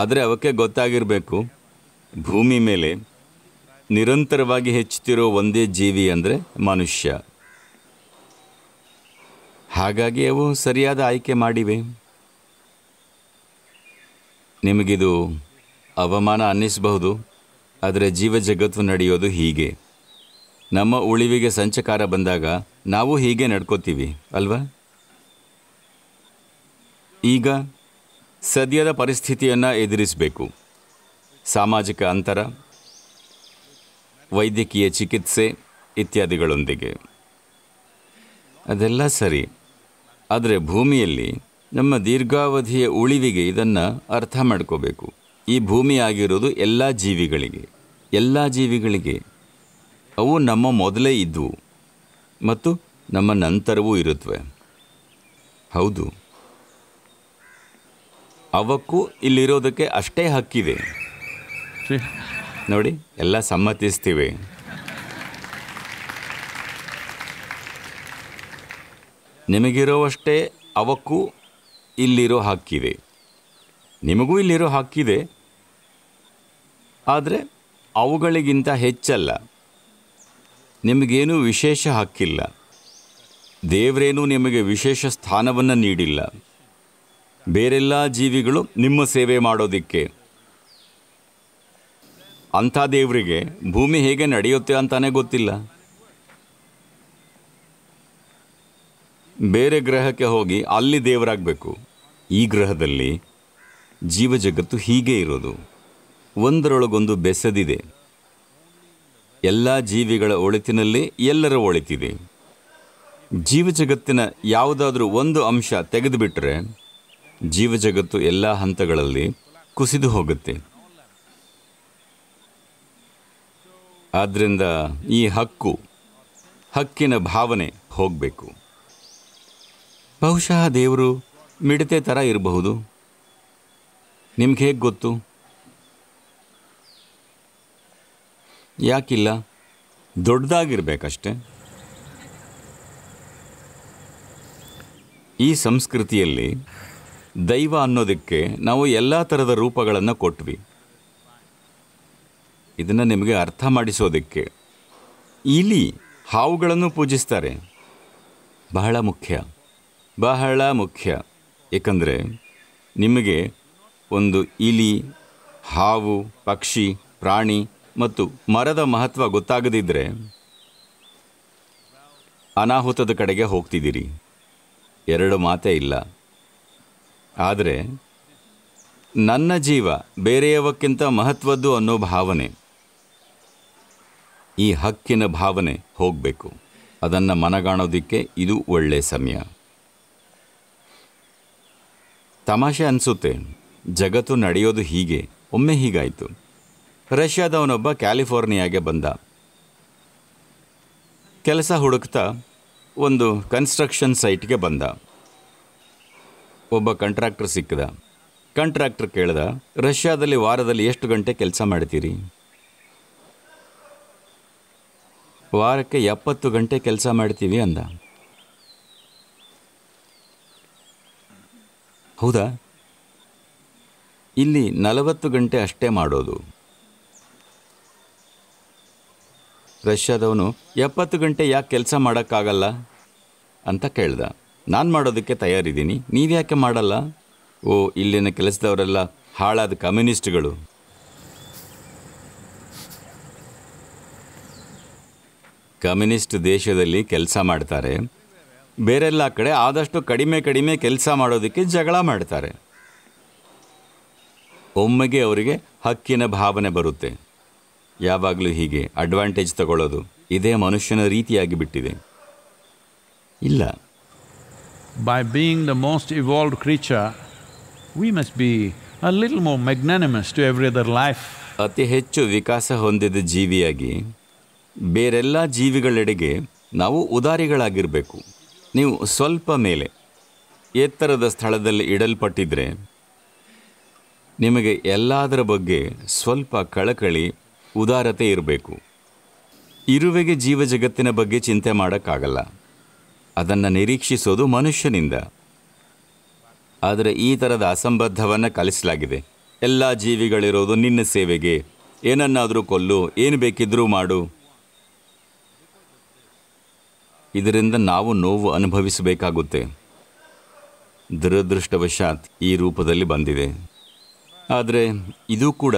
ಆದರೆ ಅವಕ್ಕೆ ಗೊತ್ತಾಗಿರಬೇಕು ಭೂಮಿ ಮೇಲೆ ನಿರಂತರವಾಗಿ ಹೆಚ್ಚುತ್ತಿರೋ ಒಂದೇ ಜೀವಿ ಅಂದರೆ ಮನುಷ್ಯ ಹಾಗಾಗಿ ಅವು ಸರಿಯಾದ ಆಯ್ಕೆ ಮಾಡಿವೆ ನಿಮಗಿದು ಅವಮಾನ ಅನ್ನಿಸಬಹುದು ಆದರೆ ಜೀವ ಜಗತ್ತು ನಡೆಯೋದು ಹೀಗೆ ನಮ್ಮ ಉಳಿವಿಗೆ ಸಂಚಕಾರ ಬಂದಾಗ ನಾವು ಹೀಗೆ ನಡ್ಕೋತೀವಿ ಅಲ್ವಾ ಈಗ ಸದ್ಯದ ಪರಿಸ್ಥಿತಿಯನ್ನು ಎದುರಿಸಬೇಕು ಸಾಮಾಜಿಕ ಅಂತರ ವೈದ್ಯಕೀಯ ಚಿಕಿತ್ಸೆ ಇತ್ಯಾದಿಗಳೊಂದಿಗೆ ಅದೆಲ್ಲ ಸರಿ ಆದರೆ ಭೂಮಿಯಲ್ಲಿ ನಮ್ಮ ದೀರ್ಘಾವಧಿಯ ಉಳಿವಿಗೆ ಇದನ್ನು ಅರ್ಥ ಮಾಡ್ಕೋಬೇಕು ಈ ಭೂಮಿಯಾಗಿರೋದು ಎಲ್ಲ ಜೀವಿಗಳಿಗೆ ಎಲ್ಲ ಜೀವಿಗಳಿಗೆ ಅವು ನಮ್ಮ ಮೊದಲೇ ಇದ್ದವು ಮತ್ತು ನಮ್ಮ ನಂತರವೂ ಇರುತ್ತವೆ ಹೌದು ಅವಕ್ಕೂ ಇಲ್ಲಿರೋದಕ್ಕೆ ಅಷ್ಟೇ ಹಕ್ಕಿದೆ ನೋಡಿ ಎಲ್ಲ ಸಮ್ಮತಿಸ್ತೀವಿ ನಿಮಗಿರೋವಷ್ಟೇ ಅವಕ್ಕೂ ಇಲ್ಲಿರೋ ಹಕ್ಕಿದೆ ನಿಮಗೂ ಇಲ್ಲಿರೋ ಹಕ್ಕಿದೆ ಆದರೆ ಅವುಗಳಿಗಿಂತ ಹೆಚ್ಚಲ್ಲ ನಿಮಗೇನೂ ವಿಶೇಷ ಹಕ್ಕಿಲ್ಲ ದೇವರೇನೂ ನಿಮಗೆ ವಿಶೇಷ ಸ್ಥಾನವನ್ನು ನೀಡಿಲ್ಲ ಬೇರೆಲ್ಲ ಜೀವಿಗಳು ನಿಮ್ಮ ಸೇವೆ ಮಾಡೋದಿಕ್ಕೆ ಅಂಥ ದೇವರಿಗೆ ಭೂಮಿ ಹೇಗೆ ನಡೆಯುತ್ತೆ ಅಂತಾನೇ ಗೊತ್ತಿಲ್ಲ ಬೇರೆ ಗ್ರಹಕ್ಕೆ ಹೋಗಿ ಅಲ್ಲಿ ದೇವರಾಗಬೇಕು ಈ ಗ್ರಹದಲ್ಲಿ ಜೀವ ಜಗತ್ತು ಹೀಗೆ ಇರೋದು ಒಂದರೊಳಗೊಂದು ಬೆಸದಿದೆ ಎಲ್ಲ ಜೀವಿಗಳ ಒಳಿತಿನಲ್ಲಿ ಎಲ್ಲರ ಒಳಿತಿದೆ ಜೀವಜಗತ್ತಿನ ಯಾವುದಾದ್ರೂ ಒಂದು ಅಂಶ ತೆಗೆದುಬಿಟ್ರೆ ಜೀವಜಗತ್ತು ಎಲ್ಲ ಹಂತಗಳಲ್ಲಿ ಕುಸಿದು ಹೋಗುತ್ತೆ ಆದ್ದರಿಂದ ಈ ಹಕ್ಕು ಹಕ್ಕಿನ ಭಾವನೆ ಹೋಗಬೇಕು ಬಹುಶಃ ದೇವರು ಮಿಡತೆ ಥರ ಇರಬಹುದು ನಿಮ್ಗೆ ಹೇಗೆ ಗೊತ್ತು ಯಾಕಿಲ್ಲ ದೊಡ್ಡದಾಗಿರ್ಬೇಕಷ್ಟೆ ಈ ಸಂಸ್ಕೃತಿಯಲ್ಲಿ ದೈವ ಅನ್ನೋದಕ್ಕೆ ನಾವು ಎಲ್ಲ ಥರದ ರೂಪಗಳನ್ನು ಕೊಟ್ವಿ ಇದನ್ನು ನಿಮಗೆ ಅರ್ಥ ಮಾಡಿಸೋದಕ್ಕೆ ಇಲಿ ಹಾವುಗಳನ್ನು ಪೂಜಿಸ್ತಾರೆ ಬಹಳ ಮುಖ್ಯ ಬಹಳ ಮುಖ್ಯ ಏಕೆಂದರೆ ನಿಮಗೆ ಒಂದು ಇಲಿ ಹಾವು ಪಕ್ಷಿ ಪ್ರಾಣಿ ಮತ್ತು ಮರದ ಮಹತ್ವ ಗೊತ್ತಾಗದಿದ್ದರೆ ಅನಾಹುತದ ಕಡೆಗೆ ಹೋಗ್ತಿದ್ದೀರಿ ಎರಡು ಮಾತೇ ಇಲ್ಲ ಆದರೆ ನನ್ನ ಜೀವ ಬೇರೆಯವಕ್ಕಿಂತ ಮಹತ್ವದ್ದು ಅನ್ನೋ ಭಾವನೆ ಈ ಹಕ್ಕಿನ ಭಾವನೆ ಹೋಗಬೇಕು ಅದನ್ನು ಮನಗಾಣೋದಕ್ಕೆ ಇದು ಒಳ್ಳೆಯ ಸಮಯ ತಮಾಷೆ ಅನಿಸುತ್ತೆ ಜಗತ್ತು ನಡೆಯೋದು ಹೀಗೆ ಒಮ್ಮೆ ಹೀಗಾಯಿತು ರಷ್ಯಾದವನೊಬ್ಬ ಕ್ಯಾಲಿಫೋರ್ನಿಯಾಗೆ ಬಂದ ಕೆಲಸ ಹುಡುಕ್ತಾ ಒಂದು ಕನ್ಸ್ಟ್ರಕ್ಷನ್ ಸೈಟ್ಗೆ ಬಂದ ಒಬ್ಬ ಕಂಟ್ರಾಕ್ಟರ್ ಸಿಕ್ಕಿದ ಕಂಟ್ರಾಕ್ಟರ್ ಕೇಳ್ದ ರಷ್ಯಾದಲ್ಲಿ ವಾರದಲ್ಲಿ ಎಷ್ಟು ಗಂಟೆ ಕೆಲಸ ಮಾಡ್ತೀರಿ ವಾರಕ್ಕೆ ಎಪ್ಪತ್ತು ಗಂಟೆ ಕೆಲಸ ಮಾಡ್ತೀವಿ ಅಂದ ಹೌದಾ ಇಲ್ಲಿ ನಲವತ್ತು ಗಂಟೆ ಅಷ್ಟೇ ಮಾಡೋದು ರಷ್ಯಾದವನು ಎಪ್ಪತ್ತು ಗಂಟೆ ಯಾಕೆ ಕೆಲಸ ಮಾಡೋಕ್ಕಾಗಲ್ಲ ಅಂತ ಕೇಳ್ದ ನಾನು ಮಾಡೋದಕ್ಕೆ ತಯಾರಿದ್ದೀನಿ ಯಾಕೆ ಮಾಡಲ್ಲ ಓ ಇಲ್ಲಿನ ಕೆಲಸದವರೆಲ್ಲ ಹಾಳಾದ ಕಮ್ಯುನಿಸ್ಟ್ಗಳು ಕಮ್ಯುನಿಸ್ಟ್ ದೇಶದಲ್ಲಿ ಕೆಲಸ ಮಾಡ್ತಾರೆ ಬೇರೆಲ್ಲ ಕಡೆ ಆದಷ್ಟು ಕಡಿಮೆ ಕಡಿಮೆ ಕೆಲಸ ಮಾಡೋದಕ್ಕೆ ಜಗಳ ಮಾಡ್ತಾರೆ ಒಮ್ಮೆಗೆ ಅವರಿಗೆ ಹಕ್ಕಿನ ಭಾವನೆ ಬರುತ್ತೆ ಯಾವಾಗಲೂ ಹೀಗೆ ಅಡ್ವಾಂಟೇಜ್ ತಗೊಳ್ಳೋದು ಇದೇ ಮನುಷ್ಯನ ರೀತಿಯಾಗಿ ಬಿಟ್ಟಿದೆ ಇಲ್ಲ by being the most evolved creature we must be a little more magnanimous to every other life ಅತಿ ಹೆಚ್ಚು ವಿಕಾಸ ಹೊಂದಿದ ಜೀವಿಯಾಗಿ ಬೇರೆಲ್ಲ ಜೀವಿಗಳೆಡೆಗೆ ನಾವು ಉದಾರಿಗಳಾಗಿರಬೇಕು ನೀವು ಸ್ವಲ್ಪ ಮೇಲೆ ಎತ್ತರದ ಸ್ಥಳದಲ್ಲಿ ಇಡಲ್ಪಟ್ಟಿದ್ರೆ ನಿಮಗೆ ಎಲ್ಲದರ ಬಗ್ಗೆ ಸ್ವಲ್ಪ ಕಳಕಳಿ ಉದಾರತೆ ಇರಬೇಕು ಇರುವೆಗೆ ಜೀವ ಜಗತ್ತಿನ ಬಗ್ಗೆ ಚಿಂತೆ ಮಾಡೋಕ್ಕಾಗಲ್ಲ ಅದನ್ನು ನಿರೀಕ್ಷಿಸೋದು ಮನುಷ್ಯನಿಂದ ಆದರೆ ಈ ಥರದ ಅಸಂಬದ್ಧವನ್ನು ಕಲಿಸಲಾಗಿದೆ ಎಲ್ಲ ಜೀವಿಗಳಿರೋದು ನಿನ್ನ ಸೇವೆಗೆ ಏನನ್ನಾದರೂ ಕೊಲ್ಲು ಏನು ಬೇಕಿದ್ದರೂ ಮಾಡು ಇದರಿಂದ ನಾವು ನೋವು ಅನುಭವಿಸಬೇಕಾಗುತ್ತೆ ದುರದೃಷ್ಟವಶಾತ್ ಈ ರೂಪದಲ್ಲಿ ಬಂದಿದೆ ಆದರೆ ಇದು ಕೂಡ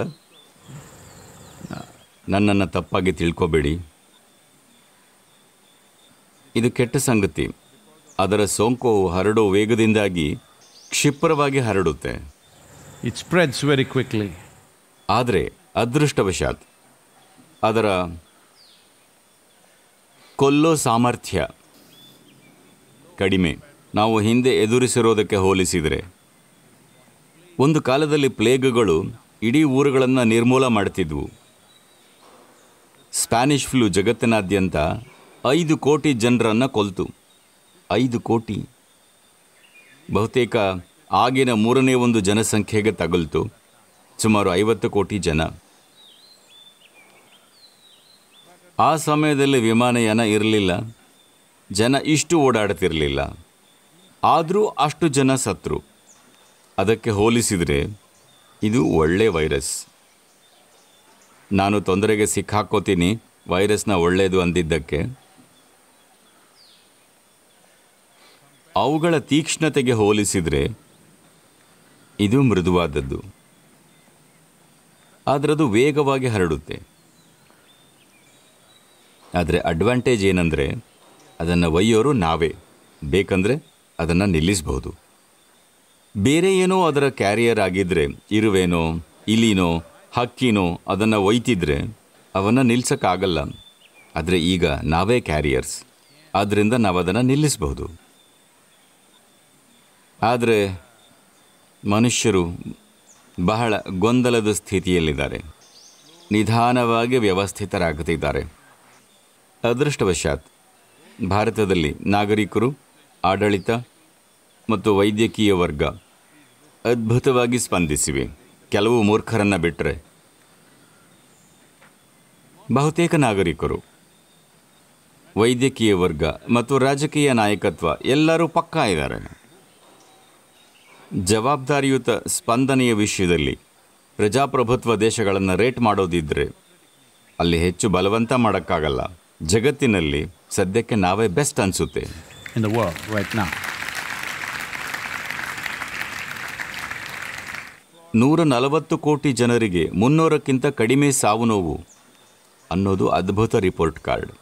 ನನ್ನನ್ನು ತಪ್ಪಾಗಿ ತಿಳ್ಕೋಬೇಡಿ ಇದು ಕೆಟ್ಟ ಸಂಗತಿ ಅದರ ಸೋಂಕು ಹರಡೋ ವೇಗದಿಂದಾಗಿ ಕ್ಷಿಪ್ರವಾಗಿ ಹರಡುತ್ತೆ ಇಟ್ ಸ್ಪ್ರೆಡ್ಸ್ ವೆರಿ ಕ್ವಿಕ್ಲಿ ಆದರೆ ಅದೃಷ್ಟವಶಾತ್ ಅದರ ಕೊಲ್ಲೋ ಸಾಮರ್ಥ್ಯ ಕಡಿಮೆ ನಾವು ಹಿಂದೆ ಎದುರಿಸಿರೋದಕ್ಕೆ ಹೋಲಿಸಿದರೆ ಒಂದು ಕಾಲದಲ್ಲಿ ಪ್ಲೇಗ್ಗಳು ಇಡೀ ಊರುಗಳನ್ನು ನಿರ್ಮೂಲ ಮಾಡ್ತಿದ್ವು ಸ್ಪ್ಯಾನಿಷ್ ಫ್ಲೂ ಜಗತ್ತಿನಾದ್ಯಂತ ಐದು ಕೋಟಿ ಜನರನ್ನು ಕೊಲ್ತು ಐದು ಕೋಟಿ ಬಹುತೇಕ ಆಗಿನ ಮೂರನೇ ಒಂದು ಜನಸಂಖ್ಯೆಗೆ ತಗುಲ್ತು ಸುಮಾರು ಐವತ್ತು ಕೋಟಿ ಜನ ಆ ಸಮಯದಲ್ಲಿ ವಿಮಾನಯಾನ ಇರಲಿಲ್ಲ ಜನ ಇಷ್ಟು ಓಡಾಡ್ತಿರಲಿಲ್ಲ ಆದರೂ ಅಷ್ಟು ಜನ ಸತ್ರು ಅದಕ್ಕೆ ಹೋಲಿಸಿದರೆ ಇದು ಒಳ್ಳೆ ವೈರಸ್ ನಾನು ತೊಂದರೆಗೆ ಸಿಕ್ಕಾಕ್ಕೋತೀನಿ ವೈರಸ್ನ ಒಳ್ಳೆಯದು ಅಂದಿದ್ದಕ್ಕೆ ಅವುಗಳ ತೀಕ್ಷ್ಣತೆಗೆ ಹೋಲಿಸಿದರೆ ಇದು ಮೃದುವಾದದ್ದು ಆದರದು ವೇಗವಾಗಿ ಹರಡುತ್ತೆ ಆದರೆ ಅಡ್ವಾಂಟೇಜ್ ಏನಂದರೆ ಅದನ್ನು ಒಯ್ಯೋರು ನಾವೇ ಬೇಕಂದರೆ ಅದನ್ನು ನಿಲ್ಲಿಸಬಹುದು ಬೇರೆ ಏನೋ ಅದರ ಕ್ಯಾರಿಯರ್ ಆಗಿದ್ದರೆ ಇರುವೇನೋ ಇಲಿನೋ ಹಕ್ಕಿನೋ ಅದನ್ನು ಒಯ್ತಿದ್ರೆ ಅವನ್ನು ನಿಲ್ಲಿಸೋಕ್ಕಾಗಲ್ಲ ಆದರೆ ಈಗ ನಾವೇ ಕ್ಯಾರಿಯರ್ಸ್ ಆದ್ದರಿಂದ ನಾವು ಅದನ್ನು ನಿಲ್ಲಿಸಬಹುದು ಆದರೆ ಮನುಷ್ಯರು ಬಹಳ ಗೊಂದಲದ ಸ್ಥಿತಿಯಲ್ಲಿದ್ದಾರೆ ನಿಧಾನವಾಗಿ ವ್ಯವಸ್ಥಿತರಾಗುತ್ತಿದ್ದಾರೆ ಅದೃಷ್ಟವಶಾತ್ ಭಾರತದಲ್ಲಿ ನಾಗರಿಕರು ಆಡಳಿತ ಮತ್ತು ವೈದ್ಯಕೀಯ ವರ್ಗ ಅದ್ಭುತವಾಗಿ ಸ್ಪಂದಿಸಿವೆ ಕೆಲವು ಮೂರ್ಖರನ್ನು ಬಿಟ್ಟರೆ ಬಹುತೇಕ ನಾಗರಿಕರು ವೈದ್ಯಕೀಯ ವರ್ಗ ಮತ್ತು ರಾಜಕೀಯ ನಾಯಕತ್ವ ಎಲ್ಲರೂ ಪಕ್ಕಾ ಇದ್ದಾರೆ ಜವಾಬ್ದಾರಿಯುತ ಸ್ಪಂದನೆಯ ವಿಷಯದಲ್ಲಿ ಪ್ರಜಾಪ್ರಭುತ್ವ ದೇಶಗಳನ್ನು ರೇಟ್ ಮಾಡೋದಿದ್ರೆ ಅಲ್ಲಿ ಹೆಚ್ಚು ಬಲವಂತ ಮಾಡೋಕ್ಕಾಗಲ್ಲ ಜಗತ್ತಿನಲ್ಲಿ ಸದ್ಯಕ್ಕೆ ನಾವೇ ಬೆಸ್ಟ್ ಅನಿಸುತ್ತೆ ನೂರ ನಲವತ್ತು ಕೋಟಿ ಜನರಿಗೆ ಮುನ್ನೂರಕ್ಕಿಂತ ಕಡಿಮೆ ಸಾವು ನೋವು ಅನ್ನೋದು ಅದ್ಭುತ ರಿಪೋರ್ಟ್ ಕಾರ್ಡ್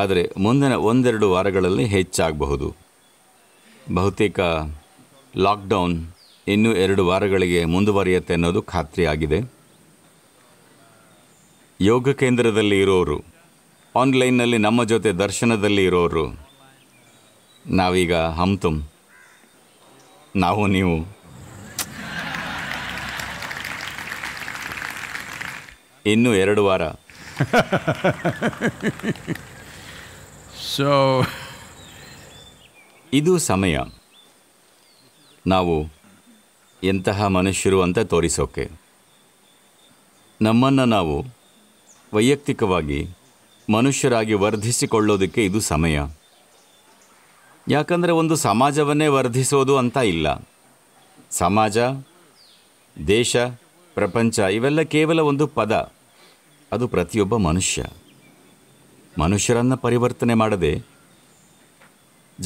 ಆದರೆ ಮುಂದಿನ ಒಂದೆರಡು ವಾರಗಳಲ್ಲಿ ಹೆಚ್ಚಾಗಬಹುದು ಬಹುತೇಕ ಲಾಕ್ಡೌನ್ ಇನ್ನೂ ಎರಡು ವಾರಗಳಿಗೆ ಮುಂದುವರಿಯುತ್ತೆ ಅನ್ನೋದು ಖಾತ್ರಿಯಾಗಿದೆ ಯೋಗ ಕೇಂದ್ರದಲ್ಲಿ ಇರೋರು ಆನ್ಲೈನ್ನಲ್ಲಿ ನಮ್ಮ ಜೊತೆ ದರ್ಶನದಲ್ಲಿ ಇರೋರು ನಾವೀಗ ಹಮ್ತುಮ್ ನಾವು ನೀವು ಇನ್ನು ಎರಡು ವಾರ ಸೊ ಇದು ಸಮಯ ನಾವು ಎಂತಹ ಮನುಷ್ಯರು ಅಂತ ತೋರಿಸೋಕೆ ನಮ್ಮನ್ನು ನಾವು ವೈಯಕ್ತಿಕವಾಗಿ ಮನುಷ್ಯರಾಗಿ ವರ್ಧಿಸಿಕೊಳ್ಳೋದಕ್ಕೆ ಇದು ಸಮಯ ಯಾಕಂದರೆ ಒಂದು ಸಮಾಜವನ್ನೇ ವರ್ಧಿಸೋದು ಅಂತ ಇಲ್ಲ ಸಮಾಜ ದೇಶ ಪ್ರಪಂಚ ಇವೆಲ್ಲ ಕೇವಲ ಒಂದು ಪದ ಅದು ಪ್ರತಿಯೊಬ್ಬ ಮನುಷ್ಯ ಮನುಷ್ಯರನ್ನು ಪರಿವರ್ತನೆ ಮಾಡದೆ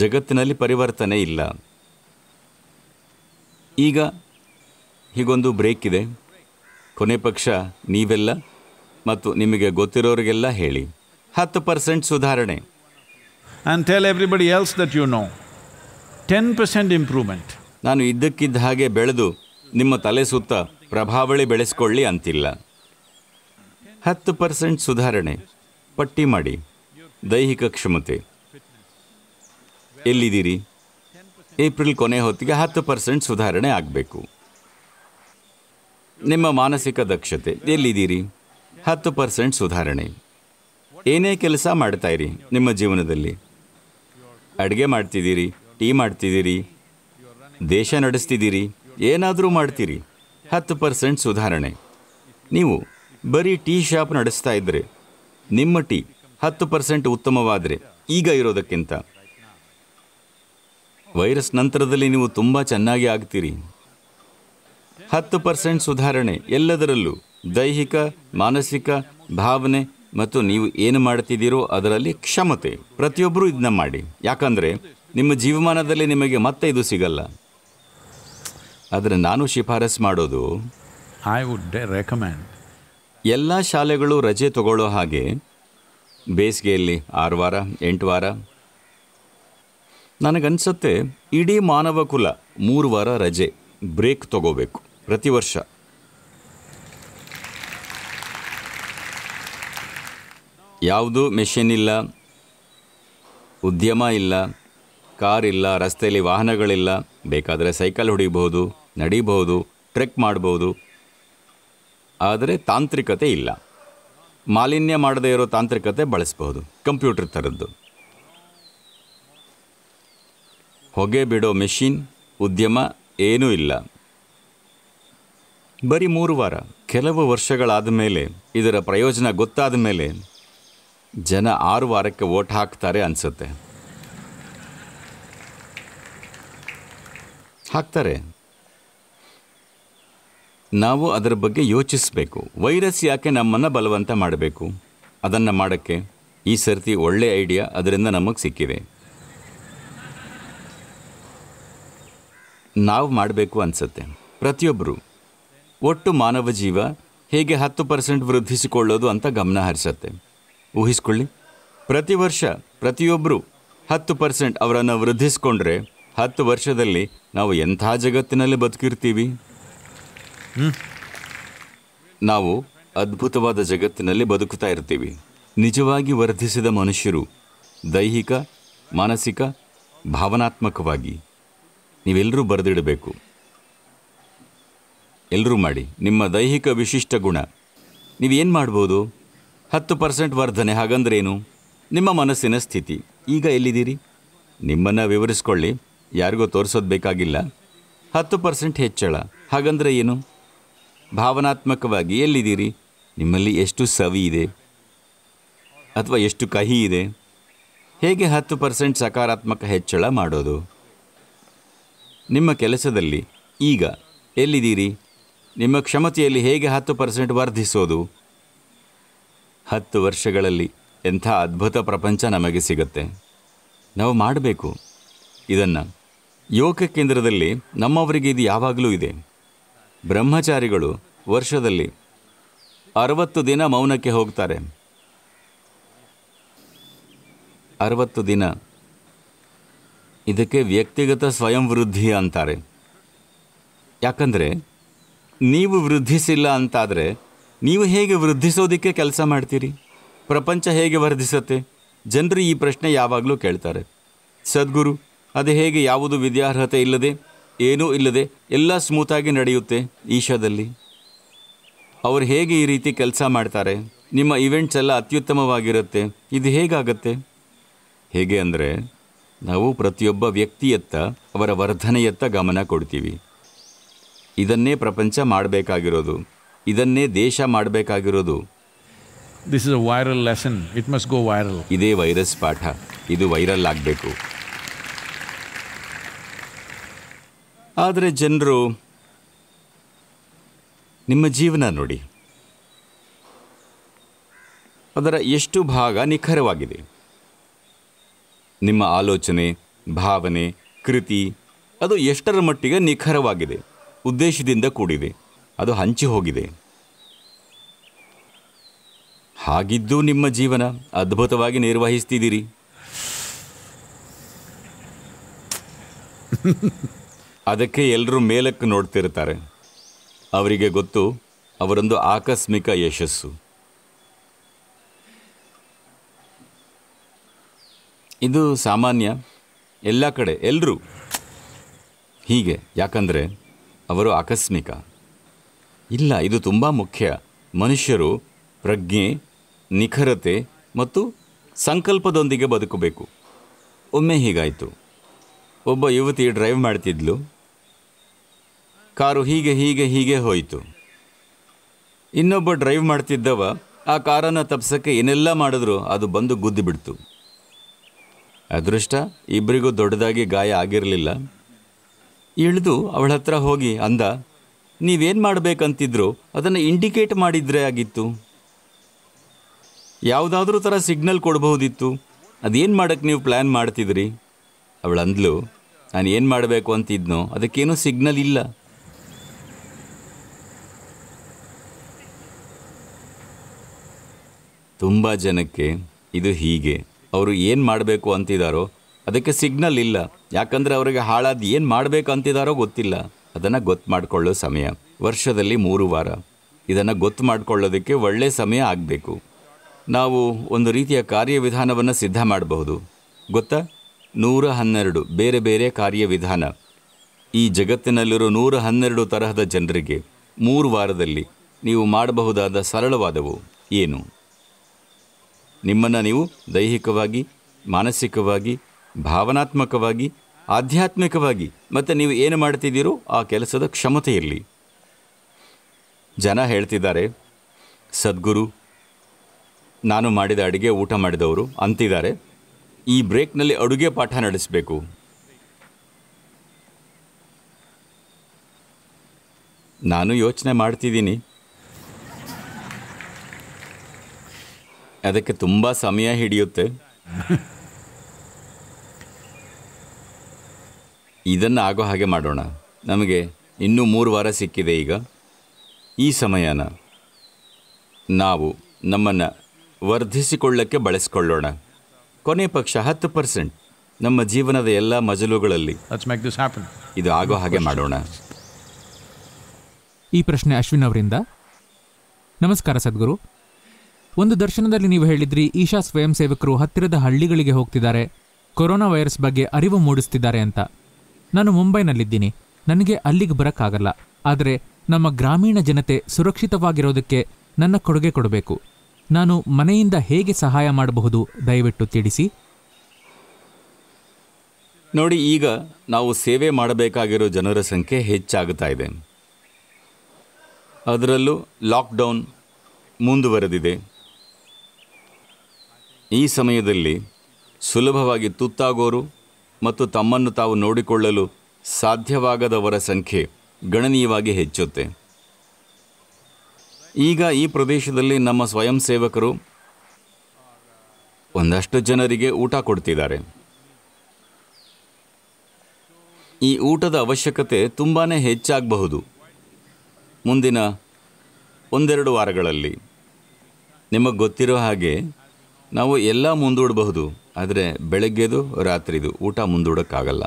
ಜಗತ್ತಿನಲ್ಲಿ ಪರಿವರ್ತನೆ ಇಲ್ಲ ಈಗ ಹೀಗೊಂದು ಬ್ರೇಕ್ ಇದೆ ಕೊನೆ ಪಕ್ಷ ನೀವೆಲ್ಲ ಮತ್ತು ನಿಮಗೆ ಗೊತ್ತಿರೋರಿಗೆಲ್ಲ ಹೇಳಿ ಹತ್ತು ಪರ್ಸೆಂಟ್ ಸುಧಾರಣೆ and tell everybody else that you know ten percent improvement ನಾನು ಇದ್ದಕ್ಕಿದ್ದ ಹಾಗೆ ಬೆಳೆದು ನಿಮ್ಮ ತಲೆ ಸುತ್ತ ಪ್ರಭಾವಳಿ ಬೆಳೆಸ್ಕೊಳ್ಳಿ ಅಂತಿಲ್ಲ ಹತ್ತು ಪರ್ಸೆಂಟ್ ಸುಧಾರಣೆ ಪಟ್ಟಿ ಮಾಡಿ ದೈಹಿಕ ಕ್ಷಮತೆ ಎಲ್ಲಿದ್ದೀರಿ ಏಪ್ರಿಲ್ ಕೊನೆ ಹೊತ್ತಿಗೆ ಹತ್ತು ಪರ್ಸೆಂಟ್ ಸುಧಾರಣೆ ಆಗಬೇಕು ನಿಮ್ಮ ಮಾನಸಿಕ ದಕ್ಷತೆ ಎಲ್ಲಿದ್ದೀರಿ ಹತ್ತು ಪರ್ಸೆಂಟ್ ಸುಧಾರಣೆ ಏನೇ ಕೆಲಸ ಮಾಡ್ತಾ ಇರಿ ನಿಮ್ಮ ಜೀವನದಲ್ಲಿ ಅಡುಗೆ ಮಾಡ್ತಿದ್ದೀರಿ ಟೀ ಮಾಡ್ತಿದ್ದೀರಿ ದೇಶ ನಡೆಸ್ತಿದ್ದೀರಿ ಏನಾದರೂ ಮಾಡ್ತೀರಿ ಹತ್ತು ಪರ್ಸೆಂಟ್ ಸುಧಾರಣೆ ನೀವು ಬರೀ ಟೀ ಶಾಪ್ ನಡೆಸ್ತಾ ಇದ್ದರೆ ನಿಮ್ಮ ಟೀ ಹತ್ತು ಪರ್ಸೆಂಟ್ ಉತ್ತಮವಾದರೆ ಈಗ ಇರೋದಕ್ಕಿಂತ ವೈರಸ್ ನಂತರದಲ್ಲಿ ನೀವು ತುಂಬ ಚೆನ್ನಾಗಿ ಆಗ್ತೀರಿ ಹತ್ತು ಪರ್ಸೆಂಟ್ ಸುಧಾರಣೆ ಎಲ್ಲದರಲ್ಲೂ ದೈಹಿಕ ಮಾನಸಿಕ ಭಾವನೆ ಮತ್ತು ನೀವು ಏನು ಮಾಡ್ತಿದ್ದೀರೋ ಅದರಲ್ಲಿ ಕ್ಷಮತೆ ಪ್ರತಿಯೊಬ್ಬರೂ ಇದನ್ನ ಮಾಡಿ ಯಾಕಂದರೆ ನಿಮ್ಮ ಜೀವಮಾನದಲ್ಲಿ ನಿಮಗೆ ಮತ್ತೆ ಇದು ಸಿಗಲ್ಲ ಆದರೆ ನಾನು ಶಿಫಾರಸ್ ಮಾಡೋದು ಐ ವುಡ್ ರೆಕಮೆಂಡ್ ಎಲ್ಲ ಶಾಲೆಗಳು ರಜೆ ತಗೊಳ್ಳೋ ಹಾಗೆ ಬೇಸಿಗೆಯಲ್ಲಿ ಆರು ವಾರ ಎಂಟು ವಾರ ನನಗನ್ಸತ್ತೆ ಇಡೀ ಮಾನವ ಕುಲ ಮೂರು ವಾರ ರಜೆ ಬ್ರೇಕ್ ತಗೋಬೇಕು ಪ್ರತಿ ವರ್ಷ ಯಾವುದು ಮೆಷಿನ್ ಇಲ್ಲ ಉದ್ಯಮ ಇಲ್ಲ ಕಾರ್ ಇಲ್ಲ ರಸ್ತೆಯಲ್ಲಿ ವಾಹನಗಳಿಲ್ಲ ಬೇಕಾದರೆ ಸೈಕಲ್ ಹೊಡಿಬಹುದು ನಡೀಬಹುದು ಟ್ರೆಕ್ ಮಾಡ್ಬೋದು ಆದರೆ ತಾಂತ್ರಿಕತೆ ಇಲ್ಲ ಮಾಲಿನ್ಯ ಮಾಡದೇ ಇರೋ ತಾಂತ್ರಿಕತೆ ಬಳಸಬಹುದು ಕಂಪ್ಯೂಟರ್ ಥರದ್ದು ಹೊಗೆ ಬಿಡೋ ಮೆಷಿನ್ ಉದ್ಯಮ ಏನೂ ಇಲ್ಲ ಬರೀ ಮೂರು ವಾರ ಕೆಲವು ವರ್ಷಗಳಾದ ಮೇಲೆ ಇದರ ಪ್ರಯೋಜನ ಗೊತ್ತಾದ ಮೇಲೆ ಜನ ಆರು ವಾರಕ್ಕೆ ಓಟ್ ಹಾಕ್ತಾರೆ ಅನಿಸುತ್ತೆ ಹಾಕ್ತಾರೆ ನಾವು ಅದರ ಬಗ್ಗೆ ಯೋಚಿಸಬೇಕು ವೈರಸ್ ಯಾಕೆ ನಮ್ಮನ್ನು ಬಲವಂತ ಮಾಡಬೇಕು ಅದನ್ನು ಮಾಡೋಕ್ಕೆ ಈ ಸರ್ತಿ ಒಳ್ಳೆ ಐಡಿಯಾ ಅದರಿಂದ ನಮಗೆ ಸಿಕ್ಕಿದೆ ನಾವು ಮಾಡಬೇಕು ಅನಿಸುತ್ತೆ ಪ್ರತಿಯೊಬ್ಬರು ಒಟ್ಟು ಮಾನವ ಜೀವ ಹೇಗೆ ಹತ್ತು ಪರ್ಸೆಂಟ್ ವೃದ್ಧಿಸಿಕೊಳ್ಳೋದು ಅಂತ ಗಮನ ಹರಿಸತ್ತೆ ಊಹಿಸ್ಕೊಳ್ಳಿ ಪ್ರತಿ ವರ್ಷ ಪ್ರತಿಯೊಬ್ಬರು ಹತ್ತು ಪರ್ಸೆಂಟ್ ಅವರನ್ನು ವೃದ್ಧಿಸ್ಕೊಂಡ್ರೆ ಹತ್ತು ವರ್ಷದಲ್ಲಿ ನಾವು ಎಂಥ ಜಗತ್ತಿನಲ್ಲಿ ಬದುಕಿರ್ತೀವಿ ನಾವು ಅದ್ಭುತವಾದ ಜಗತ್ತಿನಲ್ಲಿ ಬದುಕುತ್ತಾ ಇರ್ತೀವಿ ನಿಜವಾಗಿ ವರ್ಧಿಸಿದ ಮನುಷ್ಯರು ದೈಹಿಕ ಮಾನಸಿಕ ಭಾವನಾತ್ಮಕವಾಗಿ ನೀವೆಲ್ಲರೂ ಬರೆದಿಡಬೇಕು ಎಲ್ಲರೂ ಮಾಡಿ ನಿಮ್ಮ ದೈಹಿಕ ವಿಶಿಷ್ಟ ಗುಣ ನೀವೇನು ಮಾಡ್ಬೋದು ಹತ್ತು ಪರ್ಸೆಂಟ್ ವರ್ಧನೆ ಹಾಗಂದ್ರೇನು ನಿಮ್ಮ ಮನಸ್ಸಿನ ಸ್ಥಿತಿ ಈಗ ಎಲ್ಲಿದ್ದೀರಿ ನಿಮ್ಮನ್ನು ವಿವರಿಸ್ಕೊಳ್ಳಿ ಯಾರಿಗೂ ತೋರಿಸೋದು ಬೇಕಾಗಿಲ್ಲ ಹತ್ತು ಪರ್ಸೆಂಟ್ ಹೆಚ್ಚಳ ಹಾಗಂದರೆ ಏನು ಭಾವನಾತ್ಮಕವಾಗಿ ಎಲ್ಲಿದ್ದೀರಿ ನಿಮ್ಮಲ್ಲಿ ಎಷ್ಟು ಸವಿ ಇದೆ ಅಥವಾ ಎಷ್ಟು ಕಹಿ ಇದೆ ಹೇಗೆ ಹತ್ತು ಪರ್ಸೆಂಟ್ ಸಕಾರಾತ್ಮಕ ಹೆಚ್ಚಳ ಮಾಡೋದು ನಿಮ್ಮ ಕೆಲಸದಲ್ಲಿ ಈಗ ಎಲ್ಲಿದ್ದೀರಿ ನಿಮ್ಮ ಕ್ಷಮತೆಯಲ್ಲಿ ಹೇಗೆ ಹತ್ತು ಪರ್ಸೆಂಟ್ ವರ್ಧಿಸೋದು ಹತ್ತು ವರ್ಷಗಳಲ್ಲಿ ಎಂಥ ಅದ್ಭುತ ಪ್ರಪಂಚ ನಮಗೆ ಸಿಗುತ್ತೆ ನಾವು ಮಾಡಬೇಕು ಇದನ್ನು ಯೋಗ ಕೇಂದ್ರದಲ್ಲಿ ನಮ್ಮವರಿಗೆ ಇದು ಯಾವಾಗಲೂ ಇದೆ ಬ್ರಹ್ಮಚಾರಿಗಳು ವರ್ಷದಲ್ಲಿ ಅರವತ್ತು ದಿನ ಮೌನಕ್ಕೆ ಹೋಗ್ತಾರೆ ಅರವತ್ತು ದಿನ ಇದಕ್ಕೆ ವ್ಯಕ್ತಿಗತ ಸ್ವಯಂ ವೃದ್ಧಿ ಅಂತಾರೆ ಯಾಕಂದರೆ ನೀವು ವೃದ್ಧಿಸಿಲ್ಲ ಅಂತಾದರೆ ನೀವು ಹೇಗೆ ವೃದ್ಧಿಸೋದಕ್ಕೆ ಕೆಲಸ ಮಾಡ್ತೀರಿ ಪ್ರಪಂಚ ಹೇಗೆ ವರ್ಧಿಸುತ್ತೆ ಜನರು ಈ ಪ್ರಶ್ನೆ ಯಾವಾಗಲೂ ಕೇಳ್ತಾರೆ ಸದ್ಗುರು ಅದು ಹೇಗೆ ಯಾವುದು ವಿದ್ಯಾರ್ಹತೆ ಇಲ್ಲದೆ ಏನೂ ಇಲ್ಲದೆ ಎಲ್ಲ ಸ್ಮೂತಾಗಿ ನಡೆಯುತ್ತೆ ಈಶಾದಲ್ಲಿ ಅವರು ಹೇಗೆ ಈ ರೀತಿ ಕೆಲಸ ಮಾಡ್ತಾರೆ ನಿಮ್ಮ ಇವೆಂಟ್ಸ್ ಎಲ್ಲ ಅತ್ಯುತ್ತಮವಾಗಿರುತ್ತೆ ಇದು ಹೇಗಾಗತ್ತೆ ಹೇಗೆ ಅಂದರೆ ನಾವು ಪ್ರತಿಯೊಬ್ಬ ವ್ಯಕ್ತಿಯತ್ತ ಅವರ ವರ್ಧನೆಯತ್ತ ಗಮನ ಕೊಡ್ತೀವಿ ಇದನ್ನೇ ಪ್ರಪಂಚ ಮಾಡಬೇಕಾಗಿರೋದು ಇದನ್ನೇ ದೇಶ ಮಾಡಬೇಕಾಗಿರೋದು this is a viral lesson it must go viral ಇದೇ ವೈರಸ್ ಪಾಠ ಇದು ವೈರಲ್ ಆಗಬೇಕು ಆದರೆ ಜನರು ನಿಮ್ಮ ಜೀವನ ನೋಡಿ ಅದರ ಎಷ್ಟು ಭಾಗ ನಿಖರವಾಗಿದೆ ನಿಮ್ಮ ಆಲೋಚನೆ ಭಾವನೆ ಕೃತಿ ಅದು ಎಷ್ಟರ ಮಟ್ಟಿಗೆ ನಿಖರವಾಗಿದೆ ಉದ್ದೇಶದಿಂದ ಕೂಡಿದೆ ಅದು ಹಂಚಿ ಹೋಗಿದೆ ಹಾಗಿದ್ದು ನಿಮ್ಮ ಜೀವನ ಅದ್ಭುತವಾಗಿ ನಿರ್ವಹಿಸ್ತಿದ್ದೀರಿ ಅದಕ್ಕೆ ಎಲ್ಲರೂ ಮೇಲಕ್ಕೆ ನೋಡ್ತಿರ್ತಾರೆ ಅವರಿಗೆ ಗೊತ್ತು ಅವರೊಂದು ಆಕಸ್ಮಿಕ ಯಶಸ್ಸು ಇದು ಸಾಮಾನ್ಯ ಎಲ್ಲ ಕಡೆ ಎಲ್ಲರೂ ಹೀಗೆ ಯಾಕಂದರೆ ಅವರು ಆಕಸ್ಮಿಕ ಇಲ್ಲ ಇದು ತುಂಬ ಮುಖ್ಯ ಮನುಷ್ಯರು ಪ್ರಜ್ಞೆ ನಿಖರತೆ ಮತ್ತು ಸಂಕಲ್ಪದೊಂದಿಗೆ ಬದುಕಬೇಕು ಒಮ್ಮೆ ಹೀಗಾಯಿತು ಒಬ್ಬ ಯುವತಿ ಡ್ರೈವ್ ಮಾಡ್ತಿದ್ಲು ಕಾರು ಹೀಗೆ ಹೀಗೆ ಹೀಗೆ ಹೋಯಿತು ಇನ್ನೊಬ್ಬ ಡ್ರೈವ್ ಮಾಡ್ತಿದ್ದವ ಆ ಕಾರನ್ನು ತಪ್ಸೋಕ್ಕೆ ಏನೆಲ್ಲ ಮಾಡಿದ್ರು ಅದು ಬಂದು ಗುದ್ದು ಬಿಡ್ತು ಅದೃಷ್ಟ ಇಬ್ಬರಿಗೂ ದೊಡ್ಡದಾಗಿ ಗಾಯ ಆಗಿರಲಿಲ್ಲ ಇಳಿದು ಅವಳ ಹತ್ರ ಹೋಗಿ ಅಂದ ನೀವೇನು ಮಾಡಬೇಕಂತಿದ್ರು ಅದನ್ನು ಇಂಡಿಕೇಟ್ ಮಾಡಿದರೆ ಆಗಿತ್ತು ಯಾವುದಾದ್ರೂ ಥರ ಸಿಗ್ನಲ್ ಕೊಡಬಹುದಿತ್ತು ಅದೇನು ಮಾಡೋಕ್ಕೆ ನೀವು ಪ್ಲ್ಯಾನ್ ಮಾಡ್ತಿದ್ರಿ ಅವಳು ನಾನು ಏನು ಮಾಡಬೇಕು ಅಂತಿದ್ನೋ ಅದಕ್ಕೇನೂ ಸಿಗ್ನಲ್ ಇಲ್ಲ ತುಂಬ ಜನಕ್ಕೆ ಇದು ಹೀಗೆ ಅವರು ಏನು ಮಾಡಬೇಕು ಅಂತಿದ್ದಾರೋ ಅದಕ್ಕೆ ಸಿಗ್ನಲ್ ಇಲ್ಲ ಯಾಕಂದರೆ ಅವರಿಗೆ ಹಾಳಾದ ಏನು ಮಾಡಬೇಕು ಅಂತಿದ್ದಾರೋ ಗೊತ್ತಿಲ್ಲ ಅದನ್ನು ಗೊತ್ತು ಮಾಡಿಕೊಳ್ಳೋ ಸಮಯ ವರ್ಷದಲ್ಲಿ ಮೂರು ವಾರ ಇದನ್ನು ಗೊತ್ತು ಮಾಡಿಕೊಳ್ಳೋದಕ್ಕೆ ಒಳ್ಳೆಯ ಸಮಯ ಆಗಬೇಕು ನಾವು ಒಂದು ರೀತಿಯ ಕಾರ್ಯವಿಧಾನವನ್ನು ಸಿದ್ಧ ಮಾಡಬಹುದು ಗೊತ್ತಾ ನೂರ ಹನ್ನೆರಡು ಬೇರೆ ಬೇರೆ ಕಾರ್ಯವಿಧಾನ ಈ ಜಗತ್ತಿನಲ್ಲಿರೋ ನೂರ ಹನ್ನೆರಡು ತರಹದ ಜನರಿಗೆ ಮೂರು ವಾರದಲ್ಲಿ ನೀವು ಮಾಡಬಹುದಾದ ಸರಳವಾದವು ಏನು ನಿಮ್ಮನ್ನು ನೀವು ದೈಹಿಕವಾಗಿ ಮಾನಸಿಕವಾಗಿ ಭಾವನಾತ್ಮಕವಾಗಿ ಆಧ್ಯಾತ್ಮಿಕವಾಗಿ ಮತ್ತು ನೀವು ಏನು ಮಾಡ್ತಿದ್ದೀರೋ ಆ ಕೆಲಸದ ಕ್ಷಮತೆ ಇರಲಿ ಜನ ಹೇಳ್ತಿದ್ದಾರೆ ಸದ್ಗುರು ನಾನು ಮಾಡಿದ ಅಡುಗೆ ಊಟ ಮಾಡಿದವರು ಅಂತಿದ್ದಾರೆ ಈ ಬ್ರೇಕ್ನಲ್ಲಿ ಅಡುಗೆ ಪಾಠ ನಡೆಸಬೇಕು ನಾನು ಯೋಚನೆ ಮಾಡ್ತಿದ್ದೀನಿ ಅದಕ್ಕೆ ತುಂಬ ಸಮಯ ಹಿಡಿಯುತ್ತೆ ಇದನ್ನು ಆಗೋ ಹಾಗೆ ಮಾಡೋಣ ನಮಗೆ ಇನ್ನೂ ಮೂರು ವಾರ ಸಿಕ್ಕಿದೆ ಈಗ ಈ ಸಮಯನ ನಾವು ನಮ್ಮನ್ನು ವರ್ಧಿಸಿಕೊಳ್ಳೋಕ್ಕೆ ಬಳಸ್ಕೊಳ್ಳೋಣ ಕೊನೆ ಪಕ್ಷ ಹತ್ತು ಪರ್ಸೆಂಟ್ ನಮ್ಮ ಜೀವನದ ಎಲ್ಲ ಮಜಲುಗಳಲ್ಲಿ ಇದು ಆಗೋ ಹಾಗೆ ಮಾಡೋಣ ಈ ಪ್ರಶ್ನೆ ಅಶ್ವಿನ್ ಅವರಿಂದ ನಮಸ್ಕಾರ ಸದ್ಗುರು ಒಂದು ದರ್ಶನದಲ್ಲಿ ನೀವು ಹೇಳಿದ್ರಿ ಈಶಾ ಸ್ವಯಂ ಸೇವಕರು ಹತ್ತಿರದ ಹಳ್ಳಿಗಳಿಗೆ ಹೋಗ್ತಿದ್ದಾರೆ ಕೊರೋನಾ ವೈರಸ್ ಬಗ್ಗೆ ಅರಿವು ಮೂಡಿಸ್ತಿದ್ದಾರೆ ಅಂತ ನಾನು ಮುಂಬೈನಲ್ಲಿದ್ದೀನಿ ನನಗೆ ಅಲ್ಲಿಗೆ ಬರೋಕ್ಕಾಗಲ್ಲ ಆದರೆ ನಮ್ಮ ಗ್ರಾಮೀಣ ಜನತೆ ಸುರಕ್ಷಿತವಾಗಿರೋದಕ್ಕೆ ನನ್ನ ಕೊಡುಗೆ ಕೊಡಬೇಕು ನಾನು ಮನೆಯಿಂದ ಹೇಗೆ ಸಹಾಯ ಮಾಡಬಹುದು ದಯವಿಟ್ಟು ತಿಳಿಸಿ ನೋಡಿ ಈಗ ನಾವು ಸೇವೆ ಮಾಡಬೇಕಾಗಿರೋ ಜನರ ಸಂಖ್ಯೆ ಹೆಚ್ಚಾಗುತ್ತಾ ಇದೆ ಅದರಲ್ಲೂ ಲಾಕ್ಡೌನ್ ಮುಂದುವರೆದಿದೆ ಈ ಸಮಯದಲ್ಲಿ ಸುಲಭವಾಗಿ ತುತ್ತಾಗೋರು ಮತ್ತು ತಮ್ಮನ್ನು ತಾವು ನೋಡಿಕೊಳ್ಳಲು ಸಾಧ್ಯವಾಗದವರ ಸಂಖ್ಯೆ ಗಣನೀಯವಾಗಿ ಹೆಚ್ಚುತ್ತೆ ಈಗ ಈ ಪ್ರದೇಶದಲ್ಲಿ ನಮ್ಮ ಸ್ವಯಂ ಸೇವಕರು ಒಂದಷ್ಟು ಜನರಿಗೆ ಊಟ ಕೊಡ್ತಿದ್ದಾರೆ ಈ ಊಟದ ಅವಶ್ಯಕತೆ ತುಂಬಾ ಹೆಚ್ಚಾಗಬಹುದು ಮುಂದಿನ ಒಂದೆರಡು ವಾರಗಳಲ್ಲಿ ನಿಮಗೆ ಗೊತ್ತಿರೋ ಹಾಗೆ ನಾವು ಎಲ್ಲ ಮುಂದೂಡಬಹುದು ಆದರೆ ಬೆಳಗ್ಗೆದು ರಾತ್ರಿದು ಊಟ ಮುಂದೂಡೋಕ್ಕಾಗಲ್ಲ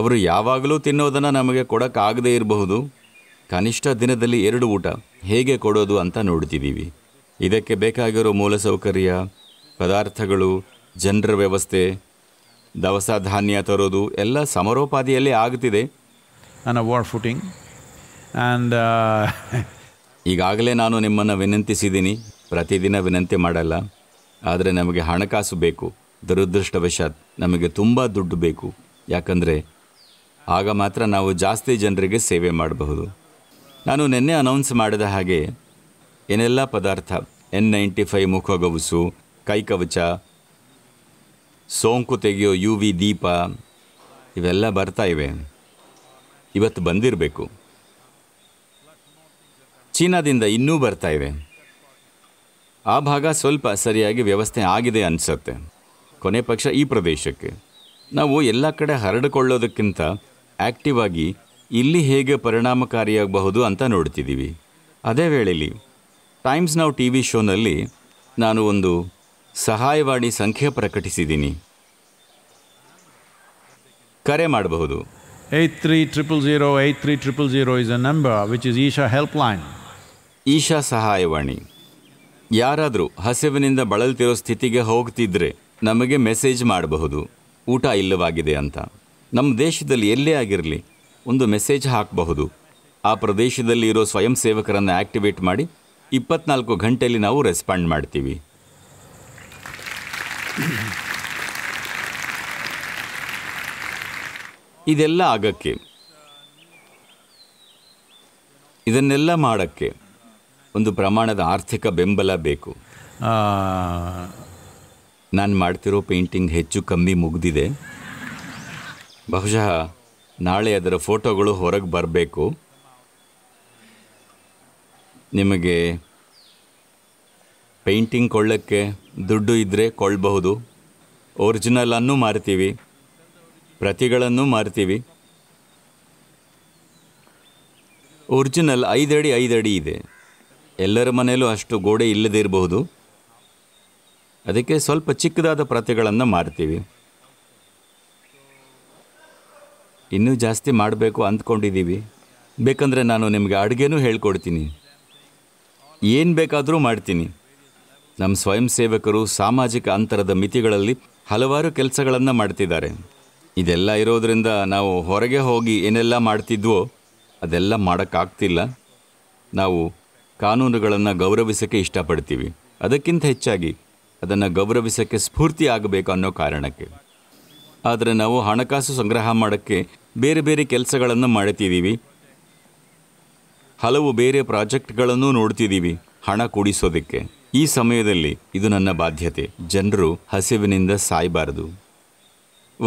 ಅವರು ಯಾವಾಗಲೂ ತಿನ್ನೋದನ್ನು ನಮಗೆ ಕೊಡೋಕ್ಕಾಗದೇ ಇರಬಹುದು ಕನಿಷ್ಠ ದಿನದಲ್ಲಿ ಎರಡು ಊಟ ಹೇಗೆ ಕೊಡೋದು ಅಂತ ನೋಡ್ತಿದ್ದೀವಿ ಇದಕ್ಕೆ ಬೇಕಾಗಿರೋ ಮೂಲಸೌಕರ್ಯ ಪದಾರ್ಥಗಳು ಜನರ ವ್ಯವಸ್ಥೆ ದವಸ ಧಾನ್ಯ ತರೋದು ಎಲ್ಲ ಸಮರೋಪಾದಿಯಲ್ಲಿ ಆಗುತ್ತಿದೆ ಫುಟಿಂಗ್ uh, [LAUGHS] ಈಗಾಗಲೇ ನಾನು ನಿಮ್ಮನ್ನು ವಿನಂತಿಸಿದ್ದೀನಿ ಪ್ರತಿದಿನ ವಿನಂತಿ ಮಾಡಲ್ಲ ಆದರೆ ನಮಗೆ ಹಣಕಾಸು ಬೇಕು ದುರದೃಷ್ಟವಶಾತ್ ನಮಗೆ ತುಂಬ ದುಡ್ಡು ಬೇಕು ಯಾಕಂದರೆ ಆಗ ಮಾತ್ರ ನಾವು ಜಾಸ್ತಿ ಜನರಿಗೆ ಸೇವೆ ಮಾಡಬಹುದು ನಾನು ನಿನ್ನೆ ಅನೌನ್ಸ್ ಮಾಡಿದ ಹಾಗೆ ಏನೆಲ್ಲ ಪದಾರ್ಥ ಎನ್ ನೈಂಟಿ ಫೈವ್ ಮುಖಗವಸು ಕೈಕವಚ ಸೋಂಕು ತೆಗೆಯೋ ಯು ವಿ ದೀಪ ಇವೆಲ್ಲ ಬರ್ತಾ ಇವೆ ಇವತ್ತು ಬಂದಿರಬೇಕು ಚೀನಾದಿಂದ ಇನ್ನೂ ಬರ್ತಾ ಇವೆ ಆ ಭಾಗ ಸ್ವಲ್ಪ ಸರಿಯಾಗಿ ವ್ಯವಸ್ಥೆ ಆಗಿದೆ ಅನಿಸುತ್ತೆ ಕೊನೆ ಪಕ್ಷ ಈ ಪ್ರದೇಶಕ್ಕೆ ನಾವು ಎಲ್ಲ ಕಡೆ ಹರಡಿಕೊಳ್ಳೋದಕ್ಕಿಂತ ಆ್ಯಕ್ಟಿವ್ ಆಗಿ ಇಲ್ಲಿ ಹೇಗೆ ಪರಿಣಾಮಕಾರಿಯಾಗಬಹುದು ಅಂತ ನೋಡ್ತಿದ್ದೀವಿ ಅದೇ ವೇಳೆಯಲ್ಲಿ ಟೈಮ್ಸ್ ನಾವು ಟಿ ವಿ ಶೋನಲ್ಲಿ ನಾನು ಒಂದು ಸಹಾಯವಾಣಿ ಸಂಖ್ಯೆ ಪ್ರಕಟಿಸಿದ್ದೀನಿ ಕರೆ ಮಾಡಬಹುದು eight three triple zero eight three triple zero is a number which is Isha helpline Isha ಸಹಾಯವಾಣಿ ಯಾರಾದರೂ ಹಸಿವಿನಿಂದ ಬಳಲ್ತಿರೋ ಸ್ಥಿತಿಗೆ ಹೋಗ್ತಿದ್ರೆ ನಮಗೆ ಮೆಸೇಜ್ ಮಾಡಬಹುದು ಊಟ ಇಲ್ಲವಾಗಿದೆ ಅಂತ ನಮ್ಮ ದೇಶದಲ್ಲಿ ಎಲ್ಲೇ ಆಗಿರಲಿ ಒಂದು ಮೆಸೇಜ್ ಹಾಕಬಹುದು ಆ ಪ್ರದೇಶದಲ್ಲಿ ಇರೋ ಸ್ವಯಂ ಸೇವಕರನ್ನು ಆ್ಯಕ್ಟಿವೇಟ್ ಮಾಡಿ ಇಪ್ಪತ್ನಾಲ್ಕು ಗಂಟೆಯಲ್ಲಿ ನಾವು ರೆಸ್ಪಾಂಡ್ ಮಾಡ್ತೀವಿ ಇದೆಲ್ಲ ಆಗಕ್ಕೆ ಇದನ್ನೆಲ್ಲ ಮಾಡೋಕ್ಕೆ ಒಂದು ಪ್ರಮಾಣದ ಆರ್ಥಿಕ ಬೆಂಬಲ ಬೇಕು ನಾನು ಮಾಡ್ತಿರೋ ಪೇಂಟಿಂಗ್ ಹೆಚ್ಚು ಕಮ್ಮಿ ಮುಗ್ದಿದೆ ಬಹುಶಃ ನಾಳೆ ಅದರ ಫೋಟೋಗಳು ಹೊರಗೆ ಬರಬೇಕು ನಿಮಗೆ ಪೇಂಟಿಂಗ್ ಕೊಳ್ಳೋಕ್ಕೆ ದುಡ್ಡು ಇದ್ದರೆ ಕೊಳ್ಳಬಹುದು ಒರಿಜಿನಲನ್ನು ಮಾರ್ತೀವಿ ಪ್ರತಿಗಳನ್ನು ಮಾರ್ತೀವಿ ಒರಿಜಿನಲ್ ಐದಡಿ ಐದಡಿ ಇದೆ ಎಲ್ಲರ ಮನೆಯಲ್ಲೂ ಅಷ್ಟು ಗೋಡೆ ಇಲ್ಲದೇ ಇರಬಹುದು ಅದಕ್ಕೆ ಸ್ವಲ್ಪ ಚಿಕ್ಕದಾದ ಪ್ರತಿಗಳನ್ನು ಮಾಡ್ತೀವಿ ಇನ್ನೂ ಜಾಸ್ತಿ ಮಾಡಬೇಕು ಅಂದ್ಕೊಂಡಿದ್ದೀವಿ ಬೇಕಂದರೆ ನಾನು ನಿಮಗೆ ಅಡುಗೆನೂ ಹೇಳ್ಕೊಡ್ತೀನಿ ಏನು ಬೇಕಾದರೂ ಮಾಡ್ತೀನಿ ನಮ್ಮ ಸ್ವಯಂ ಸೇವಕರು ಸಾಮಾಜಿಕ ಅಂತರದ ಮಿತಿಗಳಲ್ಲಿ ಹಲವಾರು ಕೆಲಸಗಳನ್ನು ಮಾಡ್ತಿದ್ದಾರೆ ಇದೆಲ್ಲ ಇರೋದರಿಂದ ನಾವು ಹೊರಗೆ ಹೋಗಿ ಏನೆಲ್ಲ ಮಾಡ್ತಿದ್ವೋ ಅದೆಲ್ಲ ಮಾಡೋಕ್ಕಾಗ್ತಿಲ್ಲ ನಾವು ಕಾನೂನುಗಳನ್ನು ಗೌರವಿಸೋಕ್ಕೆ ಇಷ್ಟಪಡ್ತೀವಿ ಅದಕ್ಕಿಂತ ಹೆಚ್ಚಾಗಿ ಅದನ್ನು ಗೌರವಿಸೋಕ್ಕೆ ಸ್ಫೂರ್ತಿ ಆಗಬೇಕು ಅನ್ನೋ ಕಾರಣಕ್ಕೆ ಆದರೆ ನಾವು ಹಣಕಾಸು ಸಂಗ್ರಹ ಮಾಡೋಕ್ಕೆ ಬೇರೆ ಬೇರೆ ಕೆಲಸಗಳನ್ನು ಮಾಡ್ತಿದ್ದೀವಿ ಹಲವು ಬೇರೆ ಪ್ರಾಜೆಕ್ಟ್ಗಳನ್ನು ನೋಡ್ತಿದ್ದೀವಿ ಹಣ ಕೂಡಿಸೋದಕ್ಕೆ ಈ ಸಮಯದಲ್ಲಿ ಇದು ನನ್ನ ಬಾಧ್ಯತೆ ಜನರು ಹಸಿವಿನಿಂದ ಸಾಯಬಾರದು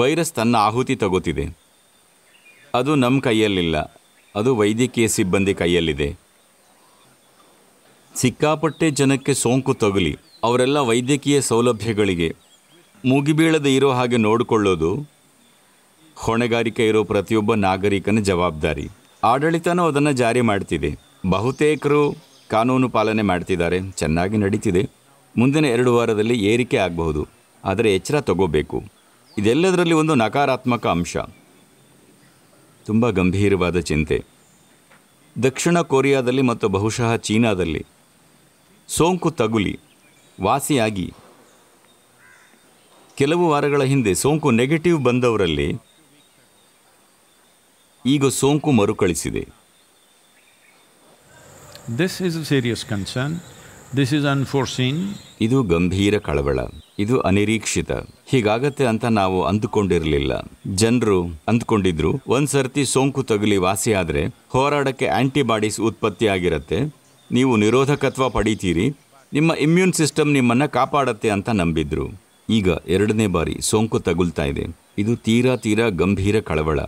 ವೈರಸ್ ತನ್ನ ಆಹುತಿ ತಗೋತಿದೆ ಅದು ನಮ್ಮ ಕೈಯಲ್ಲಿಲ್ಲ ಅದು ವೈದ್ಯಕೀಯ ಸಿಬ್ಬಂದಿ ಕೈಯಲ್ಲಿದೆ ಸಿಕ್ಕಾಪಟ್ಟೆ ಜನಕ್ಕೆ ಸೋಂಕು ತಗುಲಿ ಅವರೆಲ್ಲ ವೈದ್ಯಕೀಯ ಸೌಲಭ್ಯಗಳಿಗೆ ಮುಗಿಬೀಳದೆ ಇರೋ ಹಾಗೆ ನೋಡಿಕೊಳ್ಳೋದು ಹೊಣೆಗಾರಿಕೆ ಇರೋ ಪ್ರತಿಯೊಬ್ಬ ನಾಗರಿಕನ ಜವಾಬ್ದಾರಿ ಆಡಳಿತನೂ ಅದನ್ನು ಜಾರಿ ಮಾಡ್ತಿದೆ ಬಹುತೇಕರು ಕಾನೂನು ಪಾಲನೆ ಮಾಡ್ತಿದ್ದಾರೆ ಚೆನ್ನಾಗಿ ನಡೀತಿದೆ ಮುಂದಿನ ಎರಡು ವಾರದಲ್ಲಿ ಏರಿಕೆ ಆಗಬಹುದು ಆದರೆ ಎಚ್ಚರ ತಗೋಬೇಕು ಇದೆಲ್ಲದರಲ್ಲಿ ಒಂದು ನಕಾರಾತ್ಮಕ ಅಂಶ ತುಂಬ ಗಂಭೀರವಾದ ಚಿಂತೆ ದಕ್ಷಿಣ ಕೊರಿಯಾದಲ್ಲಿ ಮತ್ತು ಬಹುಶಃ ಚೀನಾದಲ್ಲಿ ಸೋಂಕು ತಗುಲಿ ವಾಸಿಯಾಗಿ ಕೆಲವು ವಾರಗಳ ಹಿಂದೆ ಸೋಂಕು ನೆಗೆಟಿವ್ ಬಂದವರಲ್ಲಿ ಈಗ ಸೋಂಕು ಮರುಕಳಿಸಿದೆ this is serious concern this is unforeseen ಇದು ಗಂಭೀರ ಕಳವಳ ಇದು ಅನಿರೀಕ್ಷಿತ ಹೀಗಾಗತ್ತೆ ಅಂತ ನಾವು ಅಂದುಕೊಂಡಿರಲಿಲ್ಲ ಜನರು ಅಂದುಕೊಂಡಿದ್ರು ಒಂದ್ಸರ್ತಿ ಸೋಂಕು ತಗುಲಿ ವಾಸಿಯಾದರೆ ಹೋರಾಡಕ್ಕೆ ಆಂಟಿಬಾಡೀಸ್ ಉತ್ಪತ್ತಿಯಾಗಿರುತ್ತೆ ನೀವು ನಿರೋಧಕತ್ವ ಪಡೀತೀರಿ ನಿಮ್ಮ ಇಮ್ಯೂನ್ ಸಿಸ್ಟಮ್ ನಿಮ್ಮನ್ನು ಕಾಪಾಡತ್ತೆ ಅಂತ ನಂಬಿದ್ರು ಈಗ ಎರಡನೇ ಬಾರಿ ಸೋಂಕು ತಗುಲ್ತಾ ಇದೆ ಇದು ತೀರಾ ತೀರಾ ಗಂಭೀರ ಕಳವಳ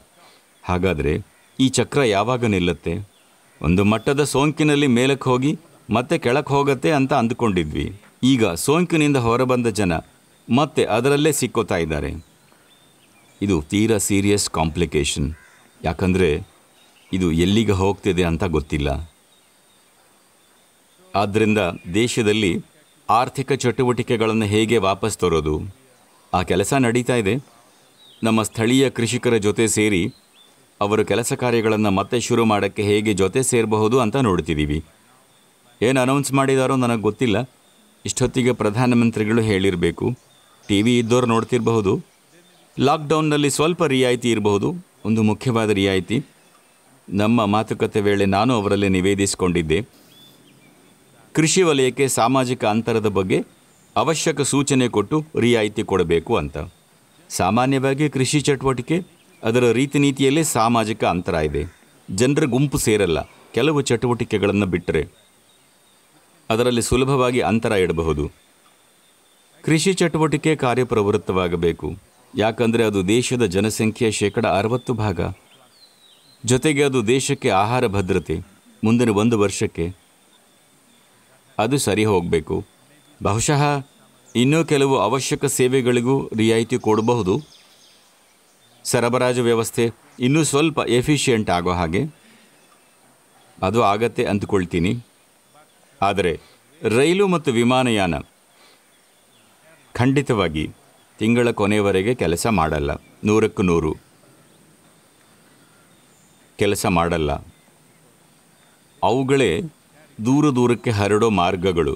ಹಾಗಾದರೆ ಈ ಚಕ್ರ ಯಾವಾಗ ನಿಲ್ಲುತ್ತೆ ಒಂದು ಮಟ್ಟದ ಸೋಂಕಿನಲ್ಲಿ ಮೇಲಕ್ಕೆ ಹೋಗಿ ಮತ್ತೆ ಕೆಳಕ್ಕೆ ಹೋಗತ್ತೆ ಅಂತ ಅಂದ್ಕೊಂಡಿದ್ವಿ ಈಗ ಸೋಂಕಿನಿಂದ ಹೊರಬಂದ ಜನ ಮತ್ತೆ ಅದರಲ್ಲೇ ಸಿಕ್ಕೋತಾ ಇದ್ದಾರೆ ಇದು ತೀರಾ ಸೀರಿಯಸ್ ಕಾಂಪ್ಲಿಕೇಶನ್ ಯಾಕಂದರೆ ಇದು ಎಲ್ಲಿಗೆ ಹೋಗ್ತಿದೆ ಅಂತ ಗೊತ್ತಿಲ್ಲ ಆದ್ದರಿಂದ ದೇಶದಲ್ಲಿ ಆರ್ಥಿಕ ಚಟುವಟಿಕೆಗಳನ್ನು ಹೇಗೆ ವಾಪಸ್ ತರೋದು ಆ ಕೆಲಸ ನಡೀತಾ ಇದೆ ನಮ್ಮ ಸ್ಥಳೀಯ ಕೃಷಿಕರ ಜೊತೆ ಸೇರಿ ಅವರು ಕೆಲಸ ಕಾರ್ಯಗಳನ್ನು ಮತ್ತೆ ಶುರು ಮಾಡೋಕ್ಕೆ ಹೇಗೆ ಜೊತೆ ಸೇರಬಹುದು ಅಂತ ನೋಡ್ತಿದ್ದೀವಿ ಏನು ಅನೌನ್ಸ್ ಮಾಡಿದಾರೋ ನನಗೆ ಗೊತ್ತಿಲ್ಲ ಇಷ್ಟೊತ್ತಿಗೆ ಪ್ರಧಾನಮಂತ್ರಿಗಳು ಹೇಳಿರಬೇಕು ಟಿ ವಿ ಇದ್ದವ್ರು ನೋಡ್ತಿರಬಹುದು ಲಾಕ್ಡೌನ್ನಲ್ಲಿ ಸ್ವಲ್ಪ ರಿಯಾಯಿತಿ ಇರಬಹುದು ಒಂದು ಮುಖ್ಯವಾದ ರಿಯಾಯಿತಿ ನಮ್ಮ ಮಾತುಕತೆ ವೇಳೆ ನಾನು ಅವರಲ್ಲಿ ನಿವೇದಿಸಿಕೊಂಡಿದ್ದೆ ಕೃಷಿ ವಲಯಕ್ಕೆ ಸಾಮಾಜಿಕ ಅಂತರದ ಬಗ್ಗೆ ಅವಶ್ಯಕ ಸೂಚನೆ ಕೊಟ್ಟು ರಿಯಾಯಿತಿ ಕೊಡಬೇಕು ಅಂತ ಸಾಮಾನ್ಯವಾಗಿ ಕೃಷಿ ಚಟುವಟಿಕೆ ಅದರ ರೀತಿ ನೀತಿಯಲ್ಲೇ ಸಾಮಾಜಿಕ ಅಂತರ ಇದೆ ಜನರ ಗುಂಪು ಸೇರಲ್ಲ ಕೆಲವು ಚಟುವಟಿಕೆಗಳನ್ನು ಬಿಟ್ಟರೆ ಅದರಲ್ಲಿ ಸುಲಭವಾಗಿ ಅಂತರ ಇಡಬಹುದು ಕೃಷಿ ಚಟುವಟಿಕೆ ಕಾರ್ಯಪ್ರವೃತ್ತವಾಗಬೇಕು ಯಾಕಂದರೆ ಅದು ದೇಶದ ಜನಸಂಖ್ಯೆಯ ಶೇಕಡ ಅರವತ್ತು ಭಾಗ ಜೊತೆಗೆ ಅದು ದೇಶಕ್ಕೆ ಆಹಾರ ಭದ್ರತೆ ಮುಂದಿನ ಒಂದು ವರ್ಷಕ್ಕೆ ಅದು ಸರಿ ಹೋಗಬೇಕು ಬಹುಶಃ ಇನ್ನೂ ಕೆಲವು ಅವಶ್ಯಕ ಸೇವೆಗಳಿಗೂ ರಿಯಾಯಿತಿ ಕೊಡಬಹುದು ಸರಬರಾಜು ವ್ಯವಸ್ಥೆ ಇನ್ನೂ ಸ್ವಲ್ಪ ಎಫಿಷಿಯಂಟ್ ಆಗೋ ಹಾಗೆ ಅದು ಆಗತ್ತೆ ಅಂದುಕೊಳ್ತೀನಿ ಆದರೆ ರೈಲು ಮತ್ತು ವಿಮಾನಯಾನ ಖಂಡಿತವಾಗಿ ತಿಂಗಳ ಕೊನೆಯವರೆಗೆ ಕೆಲಸ ಮಾಡಲ್ಲ ನೂರಕ್ಕೂ ನೂರು ಕೆಲಸ ಮಾಡಲ್ಲ ಅವುಗಳೇ ದೂರ ದೂರಕ್ಕೆ ಹರಡೋ ಮಾರ್ಗಗಳು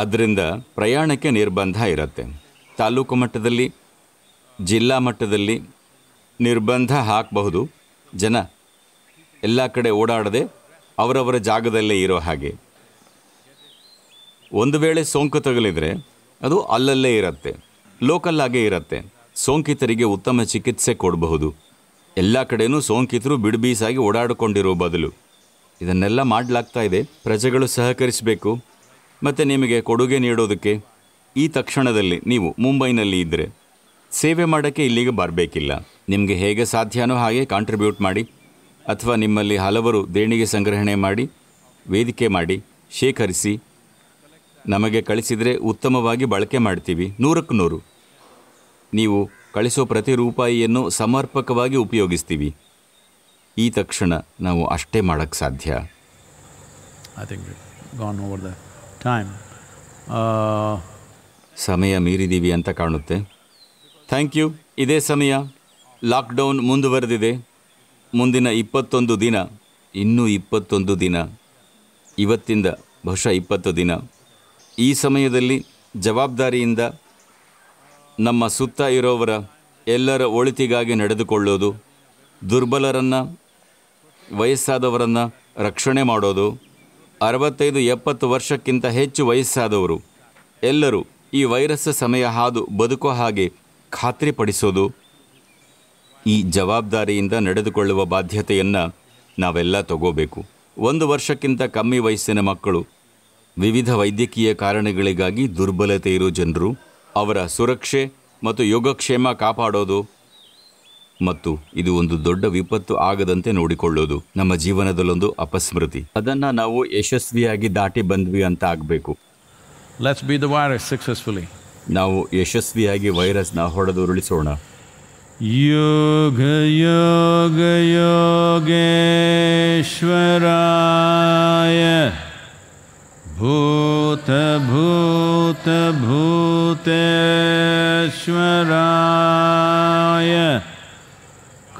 ಆದ್ದರಿಂದ ಪ್ರಯಾಣಕ್ಕೆ ನಿರ್ಬಂಧ ಇರುತ್ತೆ ತಾಲೂಕು ಮಟ್ಟದಲ್ಲಿ ಜಿಲ್ಲಾ ಮಟ್ಟದಲ್ಲಿ ನಿರ್ಬಂಧ ಹಾಕಬಹುದು ಜನ ಎಲ್ಲ ಕಡೆ ಓಡಾಡದೆ ಅವರವರ ಜಾಗದಲ್ಲೇ ಇರೋ ಹಾಗೆ ಒಂದು ವೇಳೆ ಸೋಂಕು ತಗಲಿದರೆ ಅದು ಅಲ್ಲಲ್ಲೇ ಇರುತ್ತೆ ಲೋಕಲ್ಲಾಗೇ ಇರುತ್ತೆ ಸೋಂಕಿತರಿಗೆ ಉತ್ತಮ ಚಿಕಿತ್ಸೆ ಕೊಡಬಹುದು ಎಲ್ಲ ಕಡೆಯೂ ಸೋಂಕಿತರು ಬಿಡುಬೀಸಾಗಿ ಓಡಾಡಿಕೊಂಡಿರೋ ಬದಲು ಇದನ್ನೆಲ್ಲ ಮಾಡಲಾಗ್ತಾ ಇದೆ ಪ್ರಜೆಗಳು ಸಹಕರಿಸಬೇಕು ಮತ್ತು ನಿಮಗೆ ಕೊಡುಗೆ ನೀಡೋದಕ್ಕೆ ಈ ತಕ್ಷಣದಲ್ಲಿ ನೀವು ಮುಂಬೈನಲ್ಲಿ ಇದ್ದರೆ ಸೇವೆ ಮಾಡೋಕ್ಕೆ ಇಲ್ಲಿಗೆ ಬರಬೇಕಿಲ್ಲ ನಿಮಗೆ ಹೇಗೆ ಸಾಧ್ಯನೋ ಹಾಗೆ ಕಾಂಟ್ರಿಬ್ಯೂಟ್ ಮಾಡಿ ಅಥವಾ ನಿಮ್ಮಲ್ಲಿ ಹಲವರು ದೇಣಿಗೆ ಸಂಗ್ರಹಣೆ ಮಾಡಿ ವೇದಿಕೆ ಮಾಡಿ ಶೇಖರಿಸಿ ನಮಗೆ ಕಳಿಸಿದರೆ ಉತ್ತಮವಾಗಿ ಬಳಕೆ ಮಾಡ್ತೀವಿ ನೂರಕ್ಕೆ ನೂರು ನೀವು ಕಳಿಸೋ ಪ್ರತಿ ರೂಪಾಯಿಯನ್ನು ಸಮರ್ಪಕವಾಗಿ ಉಪಯೋಗಿಸ್ತೀವಿ ಈ ತಕ್ಷಣ ನಾವು ಅಷ್ಟೇ ಮಾಡೋಕ್ಕೆ ಸಾಧ್ಯ I think gone over the time ಸಮಯ ಮೀರಿದ್ದೀವಿ ಅಂತ ಕಾಣುತ್ತೆ ಥ್ಯಾಂಕ್ ಯು ಇದೇ ಸಮಯ ಲಾಕ್ಡೌನ್ ಮುಂದುವರೆದಿದೆ ಮುಂದಿನ ಇಪ್ಪತ್ತೊಂದು ದಿನ ಇನ್ನೂ ಇಪ್ಪತ್ತೊಂದು ದಿನ ಇವತ್ತಿಂದ ಬಹುಶಃ ಇಪ್ಪತ್ತು ದಿನ ಈ ಸಮಯದಲ್ಲಿ ಜವಾಬ್ದಾರಿಯಿಂದ ನಮ್ಮ ಸುತ್ತ ಇರೋವರ ಎಲ್ಲರ ಒಳಿತಿಗಾಗಿ ನಡೆದುಕೊಳ್ಳೋದು ದುರ್ಬಲರನ್ನು ವಯಸ್ಸಾದವರನ್ನು ರಕ್ಷಣೆ ಮಾಡೋದು ಅರವತ್ತೈದು ಎಪ್ಪತ್ತು ವರ್ಷಕ್ಕಿಂತ ಹೆಚ್ಚು ವಯಸ್ಸಾದವರು ಎಲ್ಲರೂ ಈ ವೈರಸ್ ಸಮಯ ಹಾದು ಬದುಕೋ ಹಾಗೆ ಖಾತ್ರಿಪಡಿಸೋದು ಈ ಜವಾಬ್ದಾರಿಯಿಂದ ನಡೆದುಕೊಳ್ಳುವ ಬಾಧ್ಯತೆಯನ್ನು ನಾವೆಲ್ಲ ತಗೋಬೇಕು ಒಂದು ವರ್ಷಕ್ಕಿಂತ ಕಮ್ಮಿ ವಯಸ್ಸಿನ ಮಕ್ಕಳು ವಿವಿಧ ವೈದ್ಯಕೀಯ ಕಾರಣಗಳಿಗಾಗಿ ದುರ್ಬಲತೆ ಇರೋ ಜನರು ಅವರ ಸುರಕ್ಷೆ ಮತ್ತು ಯೋಗಕ್ಷೇಮ ಕಾಪಾಡೋದು ಮತ್ತು ಇದು ಒಂದು ದೊಡ್ಡ ವಿಪತ್ತು ಆಗದಂತೆ ನೋಡಿಕೊಳ್ಳೋದು ನಮ್ಮ ಜೀವನದಲ್ಲೊಂದು ಅಪಸ್ಮೃತಿ ಅದನ್ನ ನಾವು ಯಶಸ್ವಿಯಾಗಿ ದಾಟಿ ಬಂದ್ವಿ ಅಂತ ಆಗಬೇಕು let's be the virus successfully ನಾವು ಯಶಸ್ವಿಯಾಗಿ ವೈರಸ್ನ ಹೊಡೆದುರುಳಿಸೋಣ ಯೋಗ ಯೋಗ ಯೋಗೇಶ್ವರಾಯ ಭೂತ ಭೂತ ಭೂತೇಶ್ವರಾಯ